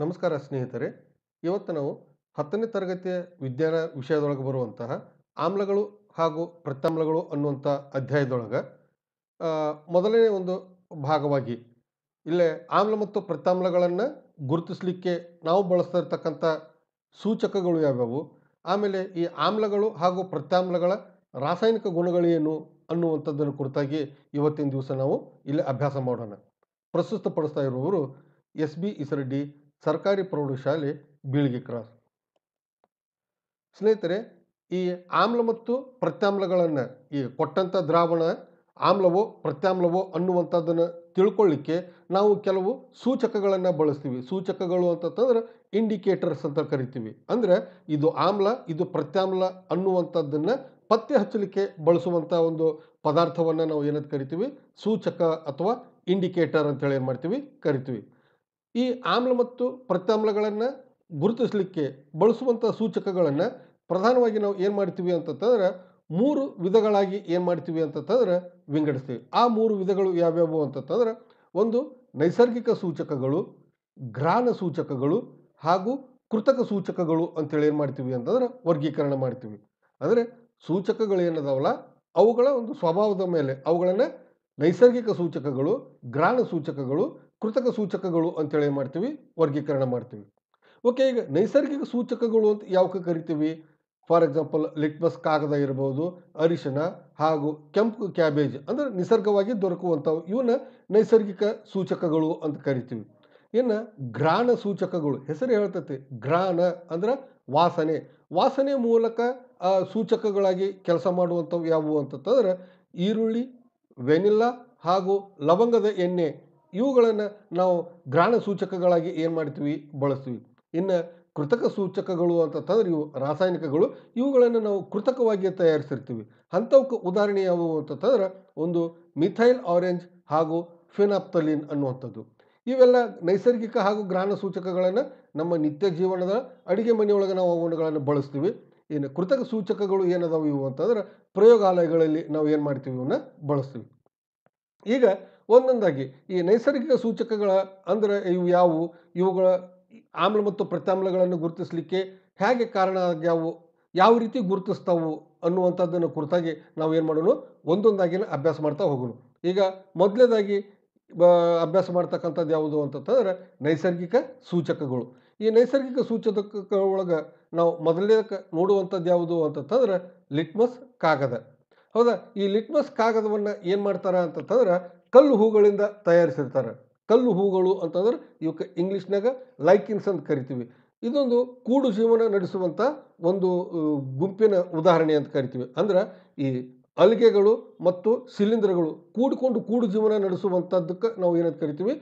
ನಮಸ್ಕಾರ ಸ್ನೇಹಿತರೆ ಇವತ್ತು ನಾವು ಹತ್ತನೇ ತರಗತಿಯ ವಿಜ್ಞಾನ ವಿಷಯದೊಳಗೆ ಬರುವಂತಹ ಆಮ್ಲಗಳು ಹಾಗೂ ಪ್ರತ್ಯಾಮ್ಲಗಳು ಅನ್ನುವಂಥ ಅಧ್ಯಾಯದೊಳಗೆ ಮೊದಲನೇ ಒಂದು ಭಾಗವಾಗಿ ಇಲ್ಲೇ ಆಮ್ಲ ಮತ್ತು ಪ್ರತ್ಯಾಮ್ಲಗಳನ್ನು ಗುರುತಿಸಲಿಕ್ಕೆ ನಾವು ಬಳಸ್ತಾ ಇರ್ತಕ್ಕಂಥ ಸೂಚಕಗಳು ಯಾವ್ಯಾವು ಆಮೇಲೆ ಈ ಆಮ್ಲಗಳು ಹಾಗೂ ಪ್ರತ್ಯಾಮ್ಲಗಳ ರಾಸಾಯನಿಕ ಗುಣಗಳೇನು ಅನ್ನುವಂಥದ್ದನ್ನು ಕುರಿತಾಗಿ ಇವತ್ತಿನ ದಿವಸ ನಾವು ಇಲ್ಲಿ ಅಭ್ಯಾಸ ಮಾಡೋಣ ಪ್ರಸ್ತುತಪಡಿಸ್ತಾ ಇರುವವರು ಎಸ್ ಬಿ ಇಸರೆಡ್ಡಿ ಸರ್ಕಾರಿ ಪ್ರೌಢಶಾಲೆ ಬೀಳಿಗೆ ಕ್ರಾಸ್ ಸ್ನೇಹಿತರೆ ಈ ಆಮ್ಲ ಮತ್ತು ಪ್ರತ್ಯಾಮ್ಲಗಳನ್ನು ಈ ಕೊಟ್ಟಂಥ ದ್ರಾವಣ ಆಮ್ಲವೋ ಪ್ರತ್ಯಾಮ್ಲವೋ ಅನ್ನುವಂಥದ್ದನ್ನು ತಿಳ್ಕೊಳ್ಳಿಕ್ಕೆ ನಾವು ಕೆಲವು ಸೂಚಕಗಳನ್ನು ಬಳಸ್ತೀವಿ ಸೂಚಕಗಳು ಅಂತಂತಂದ್ರೆ ಇಂಡಿಕೇಟರ್ಸ್ ಅಂತ ಕರಿತೀವಿ ಅಂದರೆ ಇದು ಆಮ್ಲ ಇದು ಪ್ರತ್ಯಾಮ್ಲ ಅನ್ನುವಂಥದ್ದನ್ನು ಪತ್ತೆ ಹಚ್ಚಲಿಕ್ಕೆ ಬಳಸುವಂಥ ಒಂದು ಪದಾರ್ಥವನ್ನು ನಾವು ಏನಂತ ಕರಿತೀವಿ ಸೂಚಕ ಅಥವಾ ಇಂಡಿಕೇಟರ್ ಅಂತೇಳಿ ಏನು ಮಾಡ್ತೀವಿ ಕರಿತೀವಿ ಈ ಆಮ್ಲ ಮತ್ತು ಪ್ರತ್ಯಾಮ್ಲಗಳನ್ನು ಗುರುತಿಸಲಿಕ್ಕೆ ಬಳಸುವಂಥ ಸೂಚಕಗಳನ್ನು ಪ್ರಧಾನವಾಗಿ ನಾವು ಏನು ಮಾಡ್ತೀವಿ ಅಂತಂತಂದ್ರೆ ಮೂರು ವಿಧಗಳಾಗಿ ಏನು ಮಾಡ್ತೀವಿ ಅಂತಂತಂದ್ರೆ ವಿಂಗಡಿಸ್ತೀವಿ ಆ ಮೂರು ವಿಧಗಳು ಯಾವ್ಯಾವು ಅಂತಂತಂದ್ರೆ ಒಂದು ನೈಸರ್ಗಿಕ ಸೂಚಕಗಳು ಗ್ರಾಣ ಸೂಚಕಗಳು ಹಾಗೂ ಕೃತಕ ಸೂಚಕಗಳು ಅಂತೇಳಿ ಏನು ಮಾಡ್ತೀವಿ ಅಂತಂದ್ರೆ ವರ್ಗೀಕರಣ ಮಾಡ್ತೀವಿ ಅಂದರೆ ಸೂಚಕಗಳು ಅವುಗಳ ಒಂದು ಸ್ವಭಾವದ ಮೇಲೆ ಅವುಗಳನ್ನು ನೈಸರ್ಗಿಕ ಸೂಚಕಗಳು ಗ್ರಾಣ ಸೂಚಕಗಳು ಕೃತಕ ಸೂಚಕಗಳು ಅಂತೇಳಿ ಏನು ಮಾಡ್ತೀವಿ ವರ್ಗೀಕರಣ ಮಾಡ್ತೀವಿ ಓಕೆ ಈಗ ನೈಸರ್ಗಿಕ ಸೂಚಕಗಳು ಅಂತ ಯಾವಕ್ಕೆ ಕರಿತೀವಿ ಫಾರ್ ಎಕ್ಸಾಂಪಲ್ ಲಿಟ್ಮಸ್ ಕಾಗದ ಇರ್ಬೋದು ಅರಿಶಿನ ಹಾಗೂ ಕೆಂಪು ಕ್ಯಾಬೇಜ್ ಅಂದರೆ ನಿಸರ್ಗವಾಗಿ ದೊರಕುವಂಥವು ಇವನ್ನ ನೈಸರ್ಗಿಕ ಸೂಚಕಗಳು ಅಂತ ಕರಿತೀವಿ ಇನ್ನು ಘ್ರಾಣ ಸೂಚಕಗಳು ಹೆಸರು ಹೇಳ್ತತೆ ಗ್ರಾಣ ಅಂದರೆ ವಾಸನೆ ವಾಸನೆ ಮೂಲಕ ಸೂಚಕಗಳಾಗಿ ಕೆಲಸ ಮಾಡುವಂಥವು ಯಾವುವು ಅಂತಂತಂದ್ರೆ ಈರುಳ್ಳಿ ವೆನಿಲ್ಲಾ ಹಾಗೂ ಲವಂಗದ ಎಣ್ಣೆ ಇವುಗಳನ್ನು ನಾವು ಗ್ರಹಣ ಸೂಚಕಗಳಾಗಿ ಏನು ಮಾಡ್ತೀವಿ ಬಳಸ್ತೀವಿ ಇನ್ನು ಕೃತಕ ಸೂಚಕಗಳು ಅಂತಂತಂದ್ರೆ ಇವು ರಾಸಾಯನಿಕಗಳು ಇವುಗಳನ್ನು ನಾವು ಕೃತಕವಾಗಿಯೇ ತಯಾರಿಸಿರ್ತೀವಿ ಅಂಥವಕ್ಕೆ ಉದಾಹರಣೆ ಯಾವುವು ಅಂತಂತಂದ್ರೆ ಒಂದು ಮಿಥೈಲ್ ಆರೆಂಜ್ ಹಾಗೂ ಫಿನಾಪ್ತಲಿನ್ ಅನ್ನುವಂಥದ್ದು ಇವೆಲ್ಲ ನೈಸರ್ಗಿಕ ಹಾಗೂ ಗ್ರಹಣ ಸೂಚಕಗಳನ್ನು ನಮ್ಮ ನಿತ್ಯ ಜೀವನದ ಅಡುಗೆ ಮನೆಯೊಳಗೆ ನಾವು ಅವುಗಳನ್ನು ಬಳಸ್ತೀವಿ ಇನ್ನು ಕೃತಕ ಸೂಚಕಗಳು ಏನದಾವು ಇವು ಅಂತಂದ್ರೆ ಪ್ರಯೋಗಾಲಯಗಳಲ್ಲಿ ನಾವು ಏನು ಮಾಡ್ತೀವಿ ಇವನ್ನ ಬಳಸ್ತೀವಿ ಈಗ ಒಂದೊಂದಾಗಿ ಈ ನೈಸರ್ಗಿಕ ಸೂಚಕಗಳ ಅಂದರೆ ಇವು ಯಾವುವು ಇವುಗಳ ಆಮ್ಲ ಮತ್ತು ಪ್ರತ್ಯಾಮ್ಲಗಳನ್ನು ಗುರುತಿಸಲಿಕ್ಕೆ ಹೇಗೆ ಕಾರಣ ಆಗ್ಯಾವು ಯಾವ ರೀತಿ ಗುರುತಿಸ್ತಾವು ಅನ್ನುವಂಥದ್ದನ್ನು ಕುರಿತಾಗಿ ನಾವು ಏನು ಮಾಡೋಣ ಒಂದೊಂದಾಗಿನ ಅಭ್ಯಾಸ ಮಾಡ್ತಾ ಹೋಗೋಣ ಈಗ ಮೊದಲನೇದಾಗಿ ಬ ಅಭ್ಯಾಸ ಮಾಡ್ತಕ್ಕಂಥದ್ದು ಯಾವುದು ಅಂತಂತಂದರೆ ನೈಸರ್ಗಿಕ ಸೂಚಕಗಳು ಈ ನೈಸರ್ಗಿಕ ಸೂಚಕಗಳ ಒಳಗೆ ನಾವು ಮೊದಲನೇದಕ್ಕೆ ನೋಡುವಂಥದ್ದು ಯಾವುದು ಅಂತಂತಂದ್ರೆ ಲಿಟ್ಮಸ್ ಕಾಗದ ಹೌದಾ ಈ ಲಿಟ್ಮಸ್ ಕಾಗದವನ್ನು ಏನು ಮಾಡ್ತಾರೆ ಅಂತಂತಂದ್ರೆ ಕಲ್ಲು ಹೂಗಳಿಂದ ತಯಾರಿಸಿರ್ತಾರೆ ಕಲ್ಲು ಹೂಗಳು ಅಂತಂದ್ರೆ ಇವಕ್ಕೆ ಇಂಗ್ಲೀಷ್ನಾಗ ಲೈಕಿನ್ಸ್ ಅಂತ ಕರಿತೀವಿ ಇದೊಂದು ಕೂಡು ಜೀವನ ನಡೆಸುವಂಥ ಒಂದು ಗುಂಪಿನ ಉದಾಹರಣೆ ಅಂತ ಕರಿತೀವಿ ಅಂದ್ರೆ ಈ ಅಲಿಗೆಗಳು ಮತ್ತು ಶಿಲೀಂಧ್ರಗಳು ಕೂಡಿಕೊಂಡು ಕೂಡು ಜೀವನ ನಡೆಸುವಂಥದ್ದಕ್ಕೆ ನಾವು ಏನಂತ ಕರಿತೀವಿ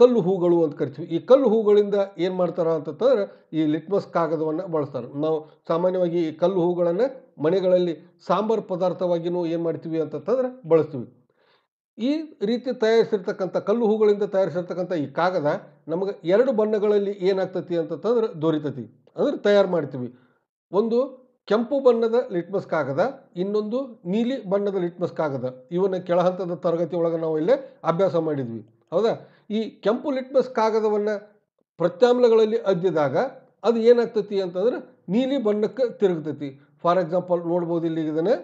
ಕಲ್ಲು ಹೂಗಳು ಅಂತ ಕರಿತೀವಿ ಈ ಕಲ್ಲು ಹೂಗಳಿಂದ ಏನು ಮಾಡ್ತಾರೆ ಅಂತಂದ್ರೆ ಈ ಲಿಟ್ಮಸ್ ಕಾಗದವನ್ನು ಬಳಸ್ತಾರೆ ನಾವು ಸಾಮಾನ್ಯವಾಗಿ ಈ ಕಲ್ಲು ಹೂಗಳನ್ನು ಮನೆಗಳಲ್ಲಿ ಸಾಂಬಾರು ಪದಾರ್ಥವಾಗಿಯೂ ಏನು ಮಾಡ್ತೀವಿ ಅಂತಂತಂದ್ರೆ ಬಳಸ್ತೀವಿ ಈ ರೀತಿ ತಯಾರಿಸಿರ್ತಕ್ಕಂಥ ಕಲ್ಲು ಹೂಗಳಿಂದ ತಯಾರಿಸಿರ್ತಕ್ಕಂಥ ಈ ಕಾಗದ ನಮಗೆ ಎರಡು ಬಣ್ಣಗಳಲ್ಲಿ ಏನಾಗ್ತತಿ ಅಂತಂದ್ರೆ ದೊರೀತತಿ ಅಂದ್ರೆ ತಯಾರು ಮಾಡ್ತೀವಿ ಒಂದು ಕೆಂಪು ಬಣ್ಣದ ಲಿಟ್ಮಸ್ ಕಾಗದ ಇನ್ನೊಂದು ನೀಲಿ ಬಣ್ಣದ ಲಿಟ್ಮಸ್ ಕಾಗದ ಇವನ್ನ ಕೆಳಹಂತದ ತರಗತಿ ಒಳಗೆ ನಾವು ಇಲ್ಲೇ ಅಭ್ಯಾಸ ಮಾಡಿದ್ವಿ ಹೌದಾ ಈ ಕೆಂಪು ಲಿಟ್ಮಸ್ ಕಾಗದವನ್ನು ಪ್ರತ್ಯಾಮ್ಲಗಳಲ್ಲಿ ಅದ್ದಿದಾಗ ಅದು ಏನಾಗ್ತತಿ ಅಂತಂದ್ರೆ ನೀಲಿ ಬಣ್ಣಕ್ಕೆ ತಿರುಗ್ತತಿ ಫಾರ್ ಎಕ್ಸಾಂಪಲ್ ನೋಡ್ಬೋದು ಇಲ್ಲಿ ಇದನ್ನು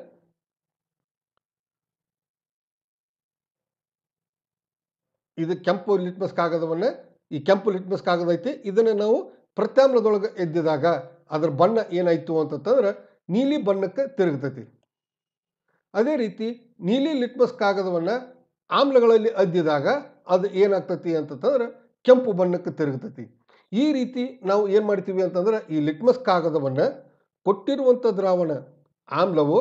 ಇದು ಕೆಂಪು ಲಿಟ್ಮಸ್ ಕಾಗದವನ್ನು ಈ ಕೆಂಪು ಲಿಟ್ಮಸ್ ಕಾಗದ ಐತಿ ಇದನ್ನು ನಾವು ಪ್ರತ್ಯಾಮ್ಲದೊಳಗೆ ಎದ್ದಿದಾಗ ಅದರ ಬಣ್ಣ ಏನಾಯಿತು ಅಂತಂತಂದ್ರೆ ನೀಲಿ ಬಣ್ಣಕ್ಕೆ ತಿರುಗ್ತೈತಿ ಅದೇ ರೀತಿ ನೀಲಿ ಲಿಟ್ಮಸ್ ಕಾಗದವನ್ನು ಆಮ್ಲಗಳಲ್ಲಿ ಅದ್ದಿದಾಗ ಅದು ಏನಾಗ್ತತಿ ಅಂತಂತಂದ್ರೆ ಕೆಂಪು ಬಣ್ಣಕ್ಕೆ ತಿರುಗ್ತೈತಿ ಈ ರೀತಿ ನಾವು ಏನು ಮಾಡ್ತೀವಿ ಅಂತಂದ್ರೆ ಈ ಲಿಟ್ಮಸ್ ಕಾಗದವನ್ನು ಕೊಟ್ಟಿರುವಂಥ ದ್ರಾವಣ ಆಮ್ಲವೋ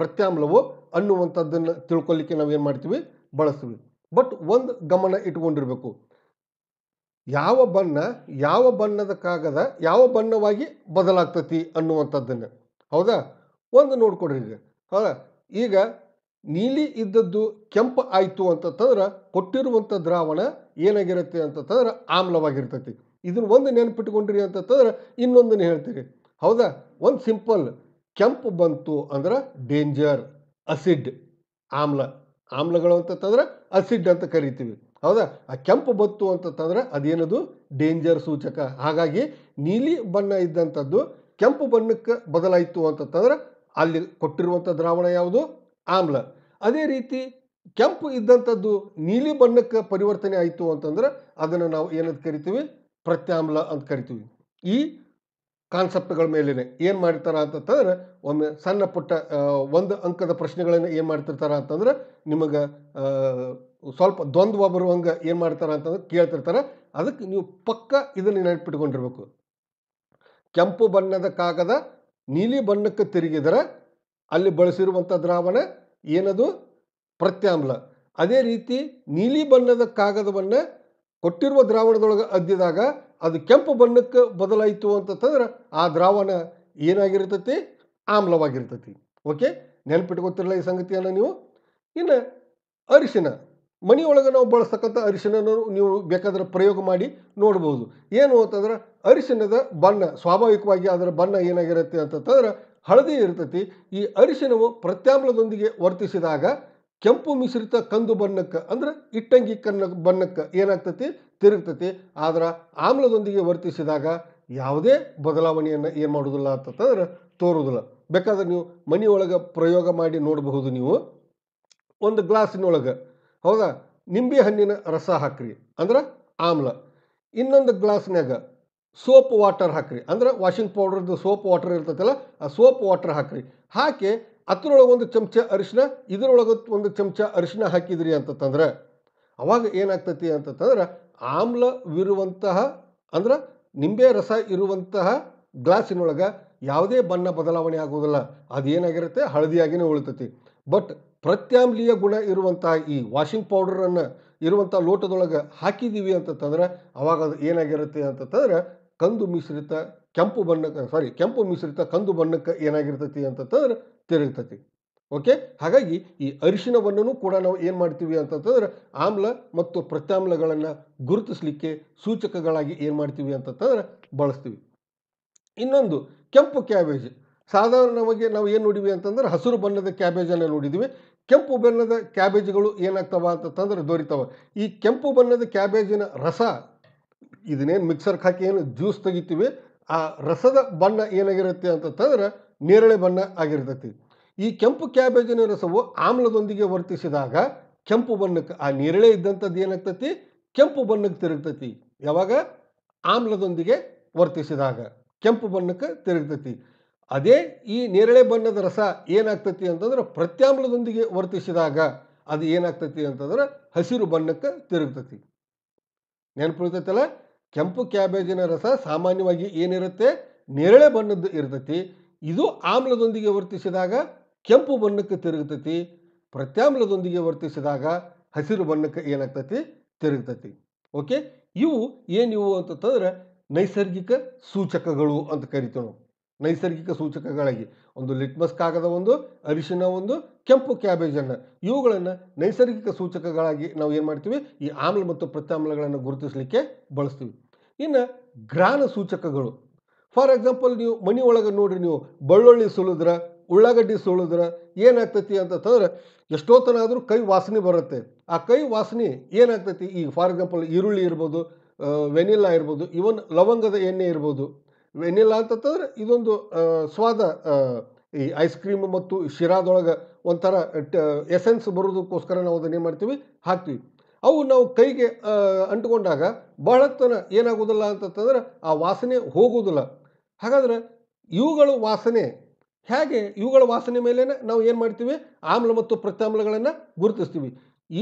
ಪ್ರತ್ಯಾಮ್ಲವೋ ಅನ್ನುವಂಥದ್ದನ್ನು ತಿಳ್ಕೊಳ್ಳಿಕ್ಕೆ ನಾವು ಏನು ಮಾಡ್ತೀವಿ ಬಳಸ್ತೀವಿ ಬಟ್ ಒಂದು ಗಮನ ಇಟ್ಕೊಂಡಿರಬೇಕು ಯಾವ ಬಣ್ಣ ಯಾವ ಬಣ್ಣದ ಕಾಗದ ಯಾವ ಬಣ್ಣವಾಗಿ ಬದಲಾಗ್ತತಿ ಅನ್ನುವಂಥದ್ದನ್ನು ಹೌದಾ ಒಂದು ನೋಡ್ಕೊಡ್ರಿ ಹೌದಾ ಈಗ ನೀಲಿ ಇದ್ದದ್ದು ಕೆಂಪು ಆಯಿತು ಅಂತಂತಂದ್ರೆ ಕೊಟ್ಟಿರುವಂಥ ದ್ರಾವಣ ಏನಾಗಿರುತ್ತೆ ಅಂತಂತಂದ್ರೆ ಆಮ್ಲವಾಗಿರ್ತೈತಿ ಇದನ್ನು ಒಂದು ನೆನಪಿಟ್ಕೊಂಡ್ರಿ ಅಂತಂತಂದ್ರೆ ಇನ್ನೊಂದನ್ನು ಹೇಳ್ತೀರಿ ಹೌದಾ ಒಂದು ಸಿಂಪಲ್ ಕೆಂಪು ಬಂತು ಅಂದ್ರೆ ಡೇಂಜರ್ ಅಸಿಡ್ ಆಮ್ಲ ಆಮ್ಲಗಳು ಅಂತಂತಂದ್ರೆ ಅಸಿಡ್ ಅಂತ ಕರಿತೀವಿ ಹೌದಾ ಆ ಕೆಂಪು ಬತ್ತು ಅಂತಂತಂದ್ರೆ ಅದೇನದು ಡೇಂಜರ್ ಸೂಚಕ ಹಾಗಾಗಿ ನೀಲಿ ಬಣ್ಣ ಇದ್ದಂಥದ್ದು ಕೆಂಪು ಬಣ್ಣಕ್ಕೆ ಬದಲಾಯಿತು ಅಂತಂತಂದ್ರೆ ಅಲ್ಲಿ ಕೊಟ್ಟಿರುವಂಥ ದ್ರಾವಣ ಯಾವುದು ಆಮ್ಲ ಅದೇ ರೀತಿ ಕೆಂಪು ಇದ್ದಂಥದ್ದು ನೀಲಿ ಬಣ್ಣಕ್ಕೆ ಪರಿವರ್ತನೆ ಆಯಿತು ಅಂತಂದ್ರೆ ಅದನ್ನು ನಾವು ಏನಂತ ಕರಿತೀವಿ ಪ್ರತ್ಯಾಮ್ಲ ಅಂತ ಕರಿತೀವಿ ಈ ಕಾನ್ಸೆಪ್ಟ್ಗಳ ಮೇಲೇ ಏನು ಮಾಡಿರ್ತಾರೆ ಅಂತಂತಂದ್ರೆ ಒಮ್ಮೆ ಸಣ್ಣ ಪುಟ್ಟ ಒಂದು ಅಂಕದ ಪ್ರಶ್ನೆಗಳನ್ನು ಏನು ಮಾಡ್ತಿರ್ತಾರೆ ಅಂತಂದ್ರೆ ನಿಮಗೆ ಸ್ವಲ್ಪ ದ್ವಂದ್ವ ಬರುವಂಗೆ ಏನು ಮಾಡ್ತಾರೆ ಅಂತಂದ್ರೆ ಕೇಳ್ತಿರ್ತಾರೆ ಅದಕ್ಕೆ ನೀವು ಪಕ್ಕ ಇದನ್ನು ನೆನಪಿಟ್ಕೊಂಡಿರ್ಬೇಕು ಕೆಂಪು ಬಣ್ಣದ ಕಾಗದ ನೀಲಿ ಬಣ್ಣಕ್ಕೆ ತಿರುಗಿದರೆ ಅಲ್ಲಿ ಬಳಸಿರುವಂಥ ದ್ರಾವಣ ಏನದು ಪ್ರತ್ಯಾಮ್ಲ ಅದೇ ರೀತಿ ನೀಲಿ ಬಣ್ಣದ ಕಾಗದವನ್ನು ಕೊಟ್ಟಿರುವ ದ್ರಾವಣದೊಳಗೆ ಅದ್ದಿದಾಗ ಅದು ಕೆಂಪು ಬಣ್ಣಕ್ಕೆ ಬದಲಾಯಿತು ಅಂತಂತಂದ್ರೆ ಆ ದ್ರಾವಣ ಏನಾಗಿರ್ತತಿ ಆಮ್ಲವಾಗಿರ್ತತಿ ಓಕೆ ನೆನಪಿಟ್ಕೊತಿರಲ್ಲ ಈ ಸಂಗತಿಯನ್ನು ನೀವು ಇನ್ನು ಅರಿಶಿನ ಮನೆಯೊಳಗೆ ನಾವು ಬಳಸ್ತಕ್ಕಂಥ ಅರಿಶಿನ ನೀವು ಬೇಕಾದ್ರೆ ಪ್ರಯೋಗ ಮಾಡಿ ನೋಡ್ಬೋದು ಏನು ಅಂತಂದ್ರೆ ಅರಿಶಿನದ ಬಣ್ಣ ಸ್ವಾಭಾವಿಕವಾಗಿ ಅದರ ಬಣ್ಣ ಏನಾಗಿರುತ್ತೆ ಅಂತಂತಂದ್ರೆ ಹಳದಿ ಇರ್ತತಿ ಈ ಅರಿಶಿನವು ಪ್ರತ್ಯಾಮ್ಲದೊಂದಿಗೆ ವರ್ತಿಸಿದಾಗ ಕೆಂಪು ಮಿಶ್ರಿತ ಕಂದು ಬಣ್ಣಕ್ಕೆ ಅಂದ್ರೆ ಇಟ್ಟಂಗಿ ಕನ್ನ ಬಣ್ಣಕ್ಕೆ ಏನಾಗ್ತತಿ ತಿರುಗ್ತತಿ ಆದ್ರೆ ಆಮ್ಲದೊಂದಿಗೆ ವರ್ತಿಸಿದಾಗ ಯಾವುದೇ ಬದಲಾವಣೆಯನ್ನು ಏನು ಮಾಡೋದಿಲ್ಲ ಅಂತಂದ್ರೆ ತೋರುವುದಿಲ್ಲ ಬೇಕಾದ್ರೆ ನೀವು ಮನೆಯೊಳಗೆ ಪ್ರಯೋಗ ಮಾಡಿ ನೋಡಬಹುದು ನೀವು ಒಂದು ಗ್ಲಾಸಿನೊಳಗೆ ಹೌದಾ ನಿಂಬೆ ಹಣ್ಣಿನ ರಸ ಹಾಕ್ರಿ ಅಂದ್ರೆ ಆಮ್ಲ ಇನ್ನೊಂದು ಗ್ಲಾಸ್ನಾಗ ಸೋಪ್ ವಾಟರ್ ಹಾಕ್ರಿ ಅಂದ್ರೆ ವಾಷಿಂಗ್ ಪೌಡ್ರದ್ದು ಸೋಪ್ ವಾಟರ್ ಇರ್ತೈತಲ್ಲ ಆ ಸೋಪ್ ವಾಟರ್ ಹಾಕ್ರಿ ಹಾಕಿ ಅದರೊಳಗೆ ಒಂದು ಚಮಚ ಅರಿಶಿನ ಇದರೊಳಗೆ ಒಂದು ಚಮಚ ಅರಿಶಿನ ಹಾಕಿದ್ರಿ ಅಂತಂತಂದ್ರೆ ಅವಾಗ ಏನಾಗ್ತತಿ ಅಂತಂತಂದ್ರೆ ಆಮ್ಲವಿರುವಂತಹ ಅಂದ್ರೆ ನಿಂಬೆ ರಸ ಇರುವಂತಹ ಗ್ಲಾಸಿನೊಳಗೆ ಯಾವುದೇ ಬಣ್ಣ ಬದಲಾವಣೆ ಆಗುವುದಿಲ್ಲ ಅದೇನಾಗಿರುತ್ತೆ ಹಳದಿಯಾಗಿಯೇ ಉಳಿತೈತಿ ಬಟ್ ಪ್ರತ್ಯಾಮ್ಲೀಯ ಗುಣ ಇರುವಂತಹ ಈ ವಾಷಿಂಗ್ ಪೌಡರನ್ನು ಇರುವಂಥ ಲೋಟದೊಳಗೆ ಹಾಕಿದ್ದೀವಿ ಅಂತಂತಂದ್ರೆ ಅವಾಗ ಅದು ಏನಾಗಿರುತ್ತೆ ಅಂತಂದ್ರೆ ಕಂದು ಮಿಶ್ರಿತ ಕೆಂಪು ಬಣ್ಣಕ್ಕೆ ಸಾರಿ ಕೆಂಪು ಮಿಶ್ರಿತ ಕಂದು ಬಣ್ಣಕ್ಕೆ ಏನಾಗಿರ್ತೈತಿ ಅಂತಂತಂದ್ರೆ ತಿರುಗ್ತತಿ ಓಕೆ ಹಾಗಾಗಿ ಈ ಅರಿಶಿನವನ್ನು ಕೂಡ ನಾವು ಏನು ಮಾಡ್ತೀವಿ ಅಂತಂತಂದ್ರೆ ಆಮ್ಲ ಮತ್ತು ಪ್ರತ್ಯಾಮ್ಲಗಳನ್ನು ಗುರುತಿಸಲಿಕ್ಕೆ ಸೂಚಕಗಳಾಗಿ ಏನು ಮಾಡ್ತೀವಿ ಅಂತಂತಂದ್ರೆ ಬಳಸ್ತೀವಿ ಇನ್ನೊಂದು ಕೆಂಪು ಕ್ಯಾಬೇಜ್ ಸಾಧಾರಣವಾಗಿ ನಾವು ಏನು ನೋಡಿವಿ ಅಂತಂದ್ರೆ ಹಸಿರು ಬಣ್ಣದ ಕ್ಯಾಬೇಜನ್ನು ನೋಡಿದ್ದೀವಿ ಕೆಂಪು ಬಣ್ಣದ ಕ್ಯಾಬೇಜ್ಗಳು ಏನಾಗ್ತವೆ ಅಂತಂತಂದ್ರೆ ದೊರಿತವೆ ಈ ಕೆಂಪು ಬಣ್ಣದ ಕ್ಯಾಬೇಜಿನ ರಸ ಇದನ್ನೇನು ಮಿಕ್ಸರ್ಗೆ ಹಾಕಿ ಏನು ಜ್ಯೂಸ್ ತೆಗಿತೀವಿ ಆ ರಸದ ಬಣ್ಣ ಏನಾಗಿರುತ್ತೆ ಅಂತಂತಂದ್ರೆ ನೇರಳೆ ಬಣ್ಣ ಆಗಿರ್ತೈತಿ ಈ ಕೆಂಪು ಕ್ಯಾಬೇಜಿನ ರಸವು ಆಮ್ಲದೊಂದಿಗೆ ವರ್ತಿಸಿದಾಗ ಕೆಂಪು ಬಣ್ಣಕ್ಕೆ ಆ ನೇರಳೆ ಇದ್ದಂಥದ್ದು ಏನಾಗ್ತತಿ ಕೆಂಪು ಬಣ್ಣಕ್ಕೆ ತಿರುಗ್ತತಿ ಯಾವಾಗ ಆಮ್ಲದೊಂದಿಗೆ ವರ್ತಿಸಿದಾಗ ಕೆಂಪು ಬಣ್ಣಕ್ಕೆ ತಿರುಗ್ತತಿ ಅದೇ ಈ ನೇರಳೆ ಬಣ್ಣದ ರಸ ಏನಾಗ್ತತಿ ಅಂತಂದ್ರೆ ಪ್ರತ್ಯಾಮ್ಲದೊಂದಿಗೆ ವರ್ತಿಸಿದಾಗ ಅದು ಏನಾಗ್ತತಿ ಅಂತಂದ್ರೆ ಹಸಿರು ಬಣ್ಣಕ್ಕೆ ತಿರುಗ್ತತಿ ನೆನಪಿಡ್ತೈತಲ್ಲ ಕೆಂಪು ಕ್ಯಾಬೇಜಿನ ರಸ ಸಾಮಾನ್ಯವಾಗಿ ಏನಿರುತ್ತೆ ನೇರಳೆ ಬಣ್ಣದ್ದು ಇರ್ತತಿ ಇದು ಆಮ್ಲದೊಂದಿಗೆ ವರ್ತಿಸಿದಾಗ ಕೆಂಪು ಬಣ್ಣಕ್ಕೆ ತಿರುಗ್ತತಿ ಪ್ರತ್ಯಾಮ್ಲದೊಂದಿಗೆ ವರ್ತಿಸಿದಾಗ ಹಸಿರು ಬಣ್ಣಕ್ಕೆ ಏನಾಗ್ತತಿ ತಿರುಗ್ತತಿ ಓಕೆ ಇವು ಏನಿವು ಅಂತಂತಂದ್ರೆ ನೈಸರ್ಗಿಕ ಸೂಚಕಗಳು ಅಂತ ಕರಿತೀವಿ ನಾವು ನೈಸರ್ಗಿಕ ಸೂಚಕಗಳಾಗಿ ಒಂದು ಲಿಟ್ಮಸ್ ಕಾಗದ ಒಂದು ಅರಿಶಿನ ಒಂದು ಕೆಂಪು ಕ್ಯಾಬೇಜನ್ನು ಇವುಗಳನ್ನು ನೈಸರ್ಗಿಕ ಸೂಚಕಗಳಾಗಿ ನಾವು ಏನು ಮಾಡ್ತೀವಿ ಈ ಆಮ್ಲ ಮತ್ತು ಪ್ರತ್ಯಾಮ್ಲಗಳನ್ನು ಗುರುತಿಸಲಿಕ್ಕೆ ಬಳಸ್ತೀವಿ ಇನ್ನು ಗ್ರಾನ ಸೂಚಕಗಳು ಫಾರ್ ಎಕ್ಸಾಂಪಲ್ ನೀವು ಮನೆ ನೋಡಿರಿ ನೀವು ಬೆಳ್ಳುಳ್ಳಿ ಸುಲಿದ್ರೆ ಉಳ್ಳಾಗಡ್ಡಿ ಸುಳಿದ್ರೆ ಏನಾಗ್ತೈತಿ ಅಂತಂತಂದ್ರೆ ಎಷ್ಟೋ ಆದರೂ ಕೈ ವಾಸನೆ ಬರುತ್ತೆ ಆ ಕೈ ವಾಸನೆ ಏನಾಗ್ತೈತಿ ಈಗ ಫಾರ್ ಎಕ್ಸಾಂಪಲ್ ಈರುಳ್ಳಿ ಇರ್ಬೋದು ವೆನಿಲ್ಲಾ ಇರ್ಬೋದು ಇವನ್ ಲವಂಗದ ಎಣ್ಣೆ ಇರ್ಬೋದು ವೆನಿಲ್ಲಾ ಅಂತಂದ್ರೆ ಇದೊಂದು ಸ್ವಾದ ಈ ಐಸ್ ಕ್ರೀಮ್ ಮತ್ತು ಶಿರಾದೊಳಗೆ ಒಂಥರ ಎಸೆನ್ಸ್ ಬರೋದಕ್ಕೋಸ್ಕರ ನಾವು ಅದನ್ನು ಏನು ಮಾಡ್ತೀವಿ ಹಾಕ್ತೀವಿ ಅವು ನಾವು ಕೈಗೆ ಅಂಟ್ಕೊಂಡಾಗ ಭಾಳತನ ಏನಾಗೋದಿಲ್ಲ ಅಂತಂತಂದ್ರೆ ಆ ವಾಸನೆ ಹೋಗೋದಿಲ್ಲ ಹಾಗಾದ್ರೆ ಇವುಗಳು ವಾಸನೆ ಹೇಗೆ ಇವುಗಳ ವಾಸನೆ ಮೇಲೇ ನಾವು ಏನು ಮಾಡ್ತೀವಿ ಆಮ್ಲ ಮತ್ತು ಪ್ರತ್ಯಾಮ್ಲಗಳನ್ನು ಗುರುತಿಸ್ತೀವಿ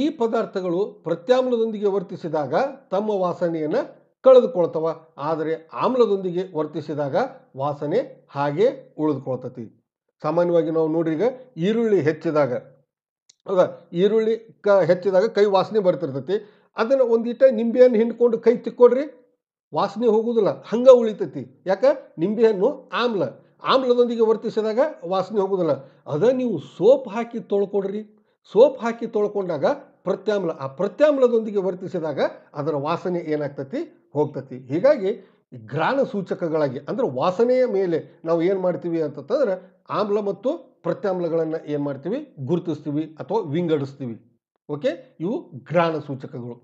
ಈ ಪದಾರ್ಥಗಳು ಪ್ರತ್ಯಾಮ್ಲದೊಂದಿಗೆ ವರ್ತಿಸಿದಾಗ ತಮ್ಮ ವಾಸನೆಯನ್ನು ಕಳೆದುಕೊಳ್ತವೆ ಆದರೆ ಆಮ್ಲದೊಂದಿಗೆ ವರ್ತಿಸಿದಾಗ ವಾಸನೆ ಹಾಗೆ ಉಳಿದುಕೊಳ್ತತಿ ಸಾಮಾನ್ಯವಾಗಿ ನಾವು ನೋಡ್ರೀಗ ಈರುಳ್ಳಿ ಹೆಚ್ಚಿದಾಗ ಅದ ಈರುಳ್ಳಿ ಕ ಹೆಚ್ಚಿದಾಗ ಕೈ ವಾಸನೆ ಬರ್ತಿರ್ತತಿ ಅದನ್ನು ಒಂದಿಟ ನಿಂಬೆಯನ್ನು ಹಿಂಡ್ಕೊಂಡು ಕೈ ತಿಕ್ಕೊಡ್ರಿ ವಾಸನೆ ಹೋಗುವುದಿಲ್ಲ ಹಂಗೆ ಉಳಿತೈತಿ ಯಾಕೆ ನಿಂಬೆಹಣ್ಣು ಆಮ್ಲ ಆಮ್ಲದೊಂದಿಗೆ ವರ್ತಿಸಿದಾಗ ವಾಸನೆ ಹೋಗೋದಿಲ್ಲ ಅದೇ ನೀವು ಸೋಪ್ ಹಾಕಿ ತೊಳ್ಕೊಡ್ರಿ ಸೋಪ್ ಹಾಕಿ ತೊಳ್ಕೊಂಡಾಗ ಪ್ರತ್ಯಾಮ್ಲ ಆ ಪ್ರತ್ಯಾಮ್ಲದೊಂದಿಗೆ ವರ್ತಿಸಿದಾಗ ಅದರ ವಾಸನೆ ಏನಾಗ್ತತಿ ಹೋಗ್ತತಿ ಹೀಗಾಗಿ ಗ್ರಾಣ ಸೂಚಕಗಳಾಗಿ ಅಂದರೆ ವಾಸನೆಯ ಮೇಲೆ ನಾವು ಏನು ಮಾಡ್ತೀವಿ ಅಂತಂತಂದ್ರೆ ಆಮ್ಲ ಮತ್ತು ಪ್ರತ್ಯಾಮ್ಲಗಳನ್ನು ಏನು ಮಾಡ್ತೀವಿ ಗುರುತಿಸ್ತೀವಿ ಅಥವಾ ವಿಂಗಡಿಸ್ತೀವಿ ಓಕೆ ಇವು ಗ್ರಾಣ ಸೂಚಕಗಳು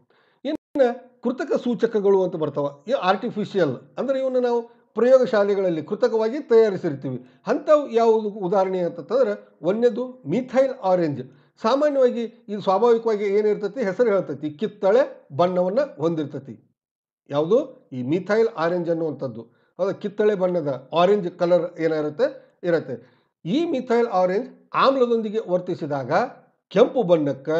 ಇನ್ನು ಕೃತಕ ಸೂಚಕಗಳು ಅಂತ ಬರ್ತಾವೆ ಈ ಆರ್ಟಿಫಿಷಿಯಲ್ ಅಂದರೆ ಇವನ್ನ ನಾವು ಪ್ರಯೋಗಶಾಲೆಗಳಲ್ಲಿ ಕೃತಕವಾಗಿ ತಯಾರಿಸಿರ್ತೀವಿ ಅಂಥವು ಯಾವುದು ಉದಾಹರಣೆ ಅಂತಂತಂದ್ರೆ ಒಂದೇದು ಮಿಥೈಲ್ ಆರೆಂಜ್ ಸಾಮಾನ್ಯವಾಗಿ ಇದು ಸ್ವಾಭಾವಿಕವಾಗಿ ಏನಿರ್ತತಿ ಹೆಸರು ಹೇಳ್ತೈತಿ ಕಿತ್ತಳೆ ಬಣ್ಣವನ್ನು ಹೊಂದಿರ್ತತಿ ಯಾವುದು ಈ ಮಿಥೈಲ್ ಆರೆಂಜ್ ಅನ್ನುವಂಥದ್ದು ಅದು ಕಿತ್ತಳೆ ಬಣ್ಣದ ಆರೆಂಜ್ ಕಲರ್ ಏನಿರುತ್ತೆ ಇರುತ್ತೆ ಈ ಮಿಥೈಲ್ ಆರೆಂಜ್ ಆಮ್ಲದೊಂದಿಗೆ ವರ್ತಿಸಿದಾಗ ಕೆಂಪು ಬಣ್ಣಕ್ಕೆ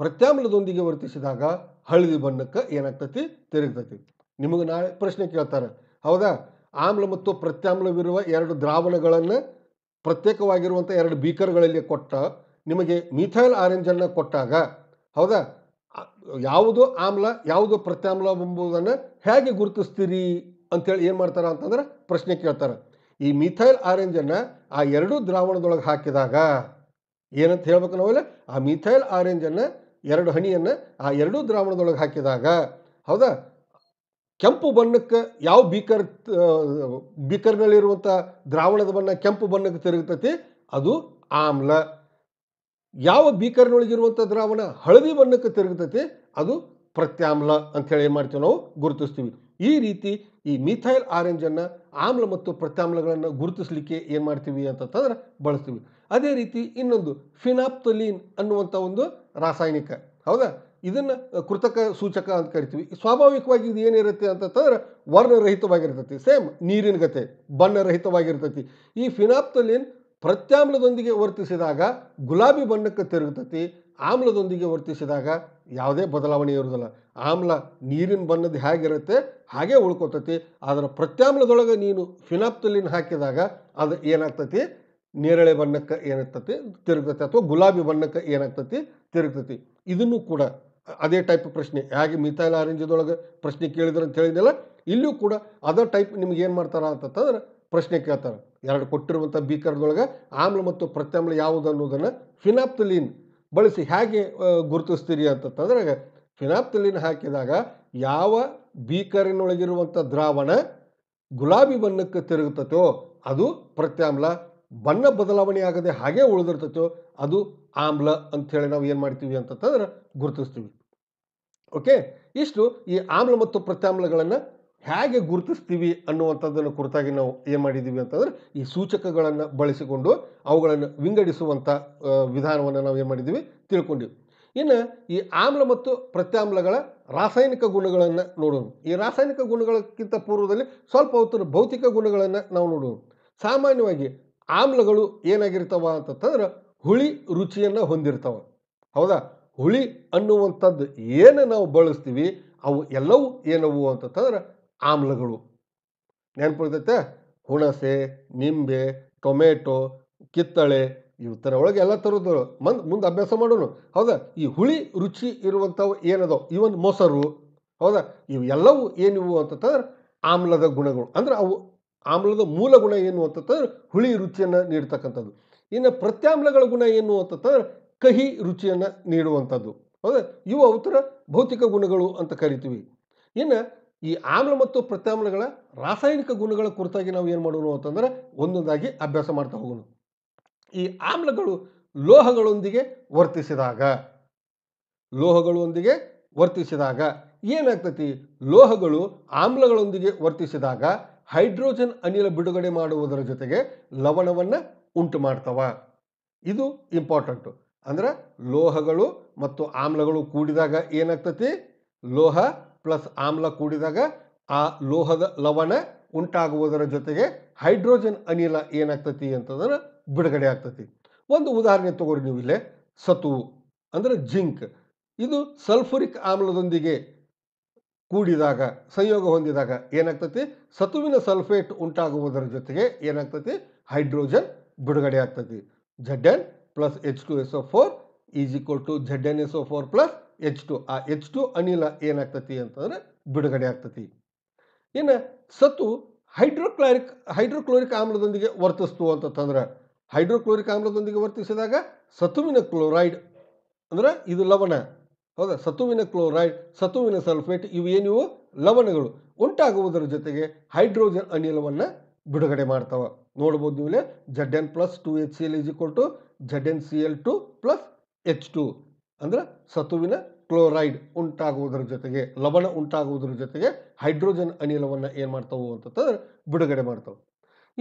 ಪ್ರತ್ಯಾಮ್ಲದೊಂದಿಗೆ ವರ್ತಿಸಿದಾಗ ಹಳದಿ ಬಣ್ಣಕ್ಕೆ ಏನಾಗ್ತತಿ ತಿರುಗ್ತತಿ ನಿಮಗೆ ನಾಳೆ ಪ್ರಶ್ನೆ ಕೇಳ್ತಾರೆ ಹೌದಾ ಆಮ್ಲ ಮತ್ತು ಪ್ರತ್ಯಾಮ್ಲವಿರುವ ಎರಡು ದ್ರಾವಣಗಳನ್ನು ಪ್ರತ್ಯೇಕವಾಗಿರುವಂಥ ಎರಡು ಬೀಕರ್ಗಳಲ್ಲಿ ಕೊಟ್ಟ ನಿಮಗೆ ಮಿಥೈಲ್ ಆರೆಂಜನ್ನು ಕೊಟ್ಟಾಗ ಹೌದಾ ಯಾವುದು ಆಮ್ಲ ಯಾವುದು ಪ್ರತ್ಯಾಮ್ಲ ಎಂಬುದನ್ನು ಹೇಗೆ ಗುರುತಿಸ್ತೀರಿ ಅಂಥೇಳಿ ಏನು ಮಾಡ್ತಾರೆ ಅಂತಂದ್ರೆ ಪ್ರಶ್ನೆ ಕೇಳ್ತಾರೆ ಈ ಮಿಥೈಲ್ ಆರೆಂಜನ್ನು ಆ ಎರಡೂ ದ್ರಾವಣದೊಳಗೆ ಹಾಕಿದಾಗ ಏನಂತ ಹೇಳ್ಬೇಕು ನಾವೆಲ್ಲ ಆ ಮಿಥೈಲ್ ಆರೆಂಜನ್ನು ಎರಡು ಹಣಿಯನ್ನು ಆ ಎರಡೂ ದ್ರಾವಣದೊಳಗೆ ಹಾಕಿದಾಗ ಹೌದಾ ಕೆಂಪು ಬಣ್ಣಕ್ಕೆ ಯಾವ ಬೀಕರ್ ಬೀಕರ್ನಲ್ಲಿರುವಂಥ ದ್ರಾವಣದ ಬಣ್ಣ ಕೆಂಪು ಬಣ್ಣಕ್ಕೆ ತಿರುಗ್ತತಿ ಅದು ಆಮ್ಲ ಯಾವ ಬೀಕರ್ನೊಳಗಿರುವಂಥ ದ್ರಾವಣ ಹಳದಿ ಬಣ್ಣಕ್ಕೆ ತಿರುಗ್ತತಿ ಅದು ಪ್ರತ್ಯಾಮ್ಲ ಅಂಥೇಳಿ ಏನು ಮಾಡ್ತೀವಿ ನಾವು ಗುರುತಿಸ್ತೀವಿ ಈ ರೀತಿ ಈ ಮಿಥೈಲ್ ಆರೆಂಜನ್ನು ಆಮ್ಲ ಮತ್ತು ಪ್ರತ್ಯಾಮ್ಲಗಳನ್ನು ಗುರುತಿಸಲಿಕ್ಕೆ ಏನು ಮಾಡ್ತೀವಿ ಅಂತಂತಂದ್ರೆ ಬಳಸ್ತೀವಿ ಅದೇ ರೀತಿ ಇನ್ನೊಂದು ಫಿನಾಪ್ತೊಲೀನ್ ಅನ್ನುವಂಥ ಒಂದು ರಾಸಾಯನಿಕ ಹೌದಾ ಇದನ್ನು ಕೃತಕ ಸೂಚಕ ಅಂತ ಕರಿತೀವಿ ಸ್ವಾಭಾವಿಕವಾಗಿ ಇದು ಏನಿರುತ್ತೆ ಅಂತಂತಂದ್ರೆ ವರ್ಣರಹಿತವಾಗಿರ್ತೈತಿ ಸೇಮ್ ನೀರಿನ ಗತೆ ಬಣ್ಣರಹಿತವಾಗಿರ್ತೈತಿ ಈ ಫಿನಾಪ್ತಲಿನ್ ಪ್ರತ್ಯಾಮ್ಲದೊಂದಿಗೆ ವರ್ತಿಸಿದಾಗ ಗುಲಾಬಿ ಬಣ್ಣಕ್ಕೆ ತಿರುಗ್ತೈತಿ ಆಮ್ಲದೊಂದಿಗೆ ವರ್ತಿಸಿದಾಗ ಯಾವುದೇ ಬದಲಾವಣೆ ಇರೋದಿಲ್ಲ ಆಮ್ಲ ನೀರಿನ ಬಣ್ಣದ ಹೇಗಿರುತ್ತೆ ಹಾಗೆ ಉಳ್ಕೊತತಿ ಆದರೆ ಪ್ರತ್ಯಾಮ್ಲದೊಳಗೆ ನೀನು ಫಿನಾಪ್ತಲಿನ್ ಹಾಕಿದಾಗ ಅದು ಏನಾಗ್ತತಿ ನೇರಳೆ ಬಣ್ಣಕ್ಕೆ ಏನಾಗ್ತತಿ ತಿರುಗ್ತತಿ ಅಥವಾ ಗುಲಾಬಿ ಬಣ್ಣಕ್ಕೆ ಏನಾಗ್ತತಿ ತಿರುಗ್ತತಿ ಇದನ್ನು ಕೂಡ ಅದೇ ಟೈಪ್ ಪ್ರಶ್ನೆ ಹೇಗೆ ಮಿಥೈಲ್ ಆರೆಂಜದೊಳಗೆ ಪ್ರಶ್ನೆ ಕೇಳಿದ್ರು ಅಂತ ಹೇಳಿದೆಲ್ಲ ಇಲ್ಲಿಯೂ ಕೂಡ ಅದೇ ಟೈಪ್ ನಿಮ್ಗೆ ಏನು ಮಾಡ್ತಾರೆ ಅಂತಂತಂದ್ರೆ ಪ್ರಶ್ನೆ ಕೇಳ್ತಾರೆ ಎರಡು ಕೊಟ್ಟಿರುವಂಥ ಬೀಕರ್ದೊಳಗೆ ಆಮ್ಲ ಮತ್ತು ಪ್ರತ್ಯಾಮ್ಲ ಯಾವುದು ಅನ್ನೋದನ್ನು ಫಿನಾಪ್ತಲೀನ್ ಬಳಸಿ ಹೇಗೆ ಗುರುತಿಸ್ತೀರಿ ಅಂತಂತಂದ್ರೆ ಫಿನಾಪ್ತಲೀನ್ ಹಾಕಿದಾಗ ಯಾವ ಬೀಕರಿನೊಳಗಿರುವಂಥ ದ್ರಾವಣ ಗುಲಾಬಿ ಬಣ್ಣಕ್ಕೆ ತಿರುಗುತ್ತೋ ಅದು ಪ್ರತ್ಯಾಮ್ಲ ಬಣ್ಣ ಬದಲಾವಣೆ ಆಗದೆ ಹಾಗೆ ಉಳಿದಿರ್ತೈತೋ ಅದು ಆಮ್ಲ ಅಂಥೇಳಿ ನಾವು ಏನು ಮಾಡ್ತೀವಿ ಅಂತಂತಂದ್ರೆ ಗುರುತಿಸ್ತೀವಿ ಓಕೆ ಇಷ್ಟು ಈ ಆಮ್ಲ ಮತ್ತು ಪ್ರತ್ಯಾಮ್ಲಗಳನ್ನು ಹೇಗೆ ಗುರುತಿಸ್ತೀವಿ ಅನ್ನುವಂಥದ್ದನ್ನು ಕುರಿತಾಗಿ ನಾವು ಏನು ಮಾಡಿದ್ದೀವಿ ಅಂತಂದರೆ ಈ ಸೂಚಕಗಳನ್ನು ಬಳಸಿಕೊಂಡು ಅವುಗಳನ್ನು ವಿಂಗಡಿಸುವಂಥ ವಿಧಾನವನ್ನು ನಾವು ಏನು ಮಾಡಿದ್ದೀವಿ ತಿಳ್ಕೊಂಡಿವಿ ಇನ್ನು ಈ ಆಮ್ಲ ಮತ್ತು ಪ್ರತ್ಯಾಮ್ಲಗಳ ರಾಸಾಯನಿಕ ಗುಣಗಳನ್ನು ನೋಡೋಣ ಈ ರಾಸಾಯನಿಕ ಗುಣಗಳಕ್ಕಿಂತ ಪೂರ್ವದಲ್ಲಿ ಸ್ವಲ್ಪ ಹೊತ್ತು ಭೌತಿಕ ಗುಣಗಳನ್ನು ನಾವು ನೋಡೋಣ ಸಾಮಾನ್ಯವಾಗಿ ಆಮ್ಲಗಳು ಏನಾಗಿರ್ತಾವ ಅಂತಂತಂದ್ರೆ ಹುಳಿ ರುಚಿಯನ್ನು ಹೊಂದಿರ್ತಾವೆ ಹೌದಾ ಹುಳಿ ಅನ್ನುವಂಥದ್ದು ಏನು ನಾವು ಬಳಸ್ತೀವಿ ಅವು ಎಲ್ಲವೂ ಏನವು ಅಂತಂತಂದ್ರೆ ಆಮ್ಲಗಳು ನೆನಪಿಡ್ತೈತೆ ಹುಣಸೆ ನಿಂಬೆ ಟೊಮೆಟೊ ಕಿತ್ತಳೆ ಥರ ಒಳಗೆ ಎಲ್ಲ ಥರದ್ದು ಮಂದ್ ಮುಂದೆ ಅಭ್ಯಾಸ ಮಾಡೋನು ಹೌದಾ ಈ ಹುಳಿ ರುಚಿ ಇರುವಂಥವು ಏನದಾವೆ ಇವನ್ ಮೊಸರು ಹೌದಾ ಇವು ಎಲ್ಲವೂ ಏನಿವು ಅಂತಂದ್ರೆ ಆಮ್ಲದ ಗುಣಗಳು ಅಂದರೆ ಅವು ಆಮ್ಲದ ಮೂಲ ಗುಣ ಏನು ಅಂತಂದ್ರೆ ಹುಳಿ ರುಚಿಯನ್ನು ನೀಡ್ತಕ್ಕಂಥದ್ದು ಇನ್ನು ಪ್ರತ್ಯಾಮ್ಲಗಳ ಗುಣ ಏನು ಅಂತಂದ್ರೆ ಕಹಿ ರುಚಿಯನ್ನು ನೀಡುವಂಥದ್ದು ಹೌದಾ ಇವು ಅವತರ ಭೌತಿಕ ಗುಣಗಳು ಅಂತ ಕರಿತೀವಿ ಇನ್ನು ಈ ಆಮ್ಲ ಮತ್ತು ಪ್ರತ್ಯಾಮ್ಲಗಳ ರಾಸಾಯನಿಕ ಗುಣಗಳ ಕುರಿತಾಗಿ ನಾವು ಏನು ಮಾಡೋಣ ಅಂತಂದರೆ ಒಂದೊಂದಾಗಿ ಅಭ್ಯಾಸ ಮಾಡ್ತಾ ಹೋಗೋಣ ಈ ಆಮ್ಲಗಳು ಲೋಹಗಳೊಂದಿಗೆ ವರ್ತಿಸಿದಾಗ ಲೋಹಗಳೊಂದಿಗೆ ವರ್ತಿಸಿದಾಗ ಏನಾಗ್ತತಿ ಲೋಹಗಳು ಆಮ್ಲಗಳೊಂದಿಗೆ ವರ್ತಿಸಿದಾಗ ಹೈಡ್ರೋಜನ್ ಅನಿಲ ಬಿಡುಗಡೆ ಮಾಡುವುದರ ಜೊತೆಗೆ ಲವಣವನ್ನು ಉಂಟು ಮಾಡ್ತವ ಇದು ಇಂಪಾರ್ಟೆಂಟು ಅಂದ್ರೆ ಲೋಹಗಳು ಮತ್ತು ಆಮ್ಲಗಳು ಕೂಡಿದಾಗ ಏನಾಗ್ತತಿ ಲೋಹ ಪ್ಲಸ್ ಆಮ್ಲ ಕೂಡಿದಾಗ ಆ ಲೋಹದ ಲವಣ ಉಂಟಾಗುವುದರ ಜೊತೆಗೆ ಹೈಡ್ರೋಜನ್ ಅನಿಲ ಏನಾಗ್ತತಿ ಅಂತಂದ್ರೆ ಬಿಡುಗಡೆ ಆಗ್ತತಿ ಒಂದು ಉದಾಹರಣೆ ತಗೋರಿ ನೀವು ಇಲ್ಲೇ ಸತು ಅಂದರೆ ಜಿಂಕ್ ಇದು ಸಲ್ಫುರಿಕ್ ಆಮ್ಲದೊಂದಿಗೆ ಕೂಡಿದಾಗ ಸಂಯೋಗ ಹೊಂದಿದಾಗ ಏನಾಗ್ತತಿ ಸತುವಿನ ಸಲ್ಫೇಟ್ ಉಂಟಾಗುವುದರ ಜೊತೆಗೆ ಏನಾಗ್ತತಿ ಹೈಡ್ರೋಜನ್ ಬಿಡುಗಡೆ ಆಗ್ತತಿ Z N plus H two S O four is equal to Z N S O four plus H two ಆ ಎಚ್ ಟು ಅನಿಲ ಏನಾಗ್ತತಿ ಅಂತಂದ್ರೆ ಬಿಡುಗಡೆ ಆಗ್ತತಿ ಇನ್ನು ಸತ್ತು ಹೈಡ್ರೋಕ್ಲೋರಿಕ್ ಹೈಡ್ರೋಕ್ಲೋರಿಕ್ ಆಮ್ಲದೊಂದಿಗೆ ವರ್ತಿಸ್ತು ಅಂತಂದ್ರೆ ಹೈಡ್ರೋಕ್ಲೋರಿಕ್ ಆಮ್ಲದೊಂದಿಗೆ ವರ್ತಿಸಿದಾಗ ಸತುವಿನ ಕ್ಲೋರೈಡ್ ಅಂದರೆ ಇದು ಲವಣ ಹೌದಾ ಸತುವಿನ ಕ್ಲೋರೈಡ್ ಸತುವಿನ ಸಲ್ಫೇಟ್ ಇವು ಏನಿವು ಲವಣಗಳು ಉಂಟಾಗುವುದರ ಜೊತೆಗೆ ಹೈಡ್ರೋಜನ್ ಅನಿಲವನ್ನು ಬಿಡುಗಡೆ ಮಾಡ್ತಾವೆ ನೋಡ್ಬೋದು ನೀವು Z N plus two H C L is equal to Z N C L two plus H two ಅಂದರೆ ಸತುವಿನ ಕ್ಲೋರೈಡ್ ಉಂಟಾಗುವುದರ ಜೊತೆಗೆ ಲವಣ ಉಂಟಾಗುವುದರ ಜೊತೆಗೆ ಹೈಡ್ರೋಜನ್ ಅನಿಲವನ್ನು ಏನು ಮಾಡ್ತಾವು ಅಂತಂದ್ರೆ ಬಿಡುಗಡೆ ಮಾಡ್ತಾವೆ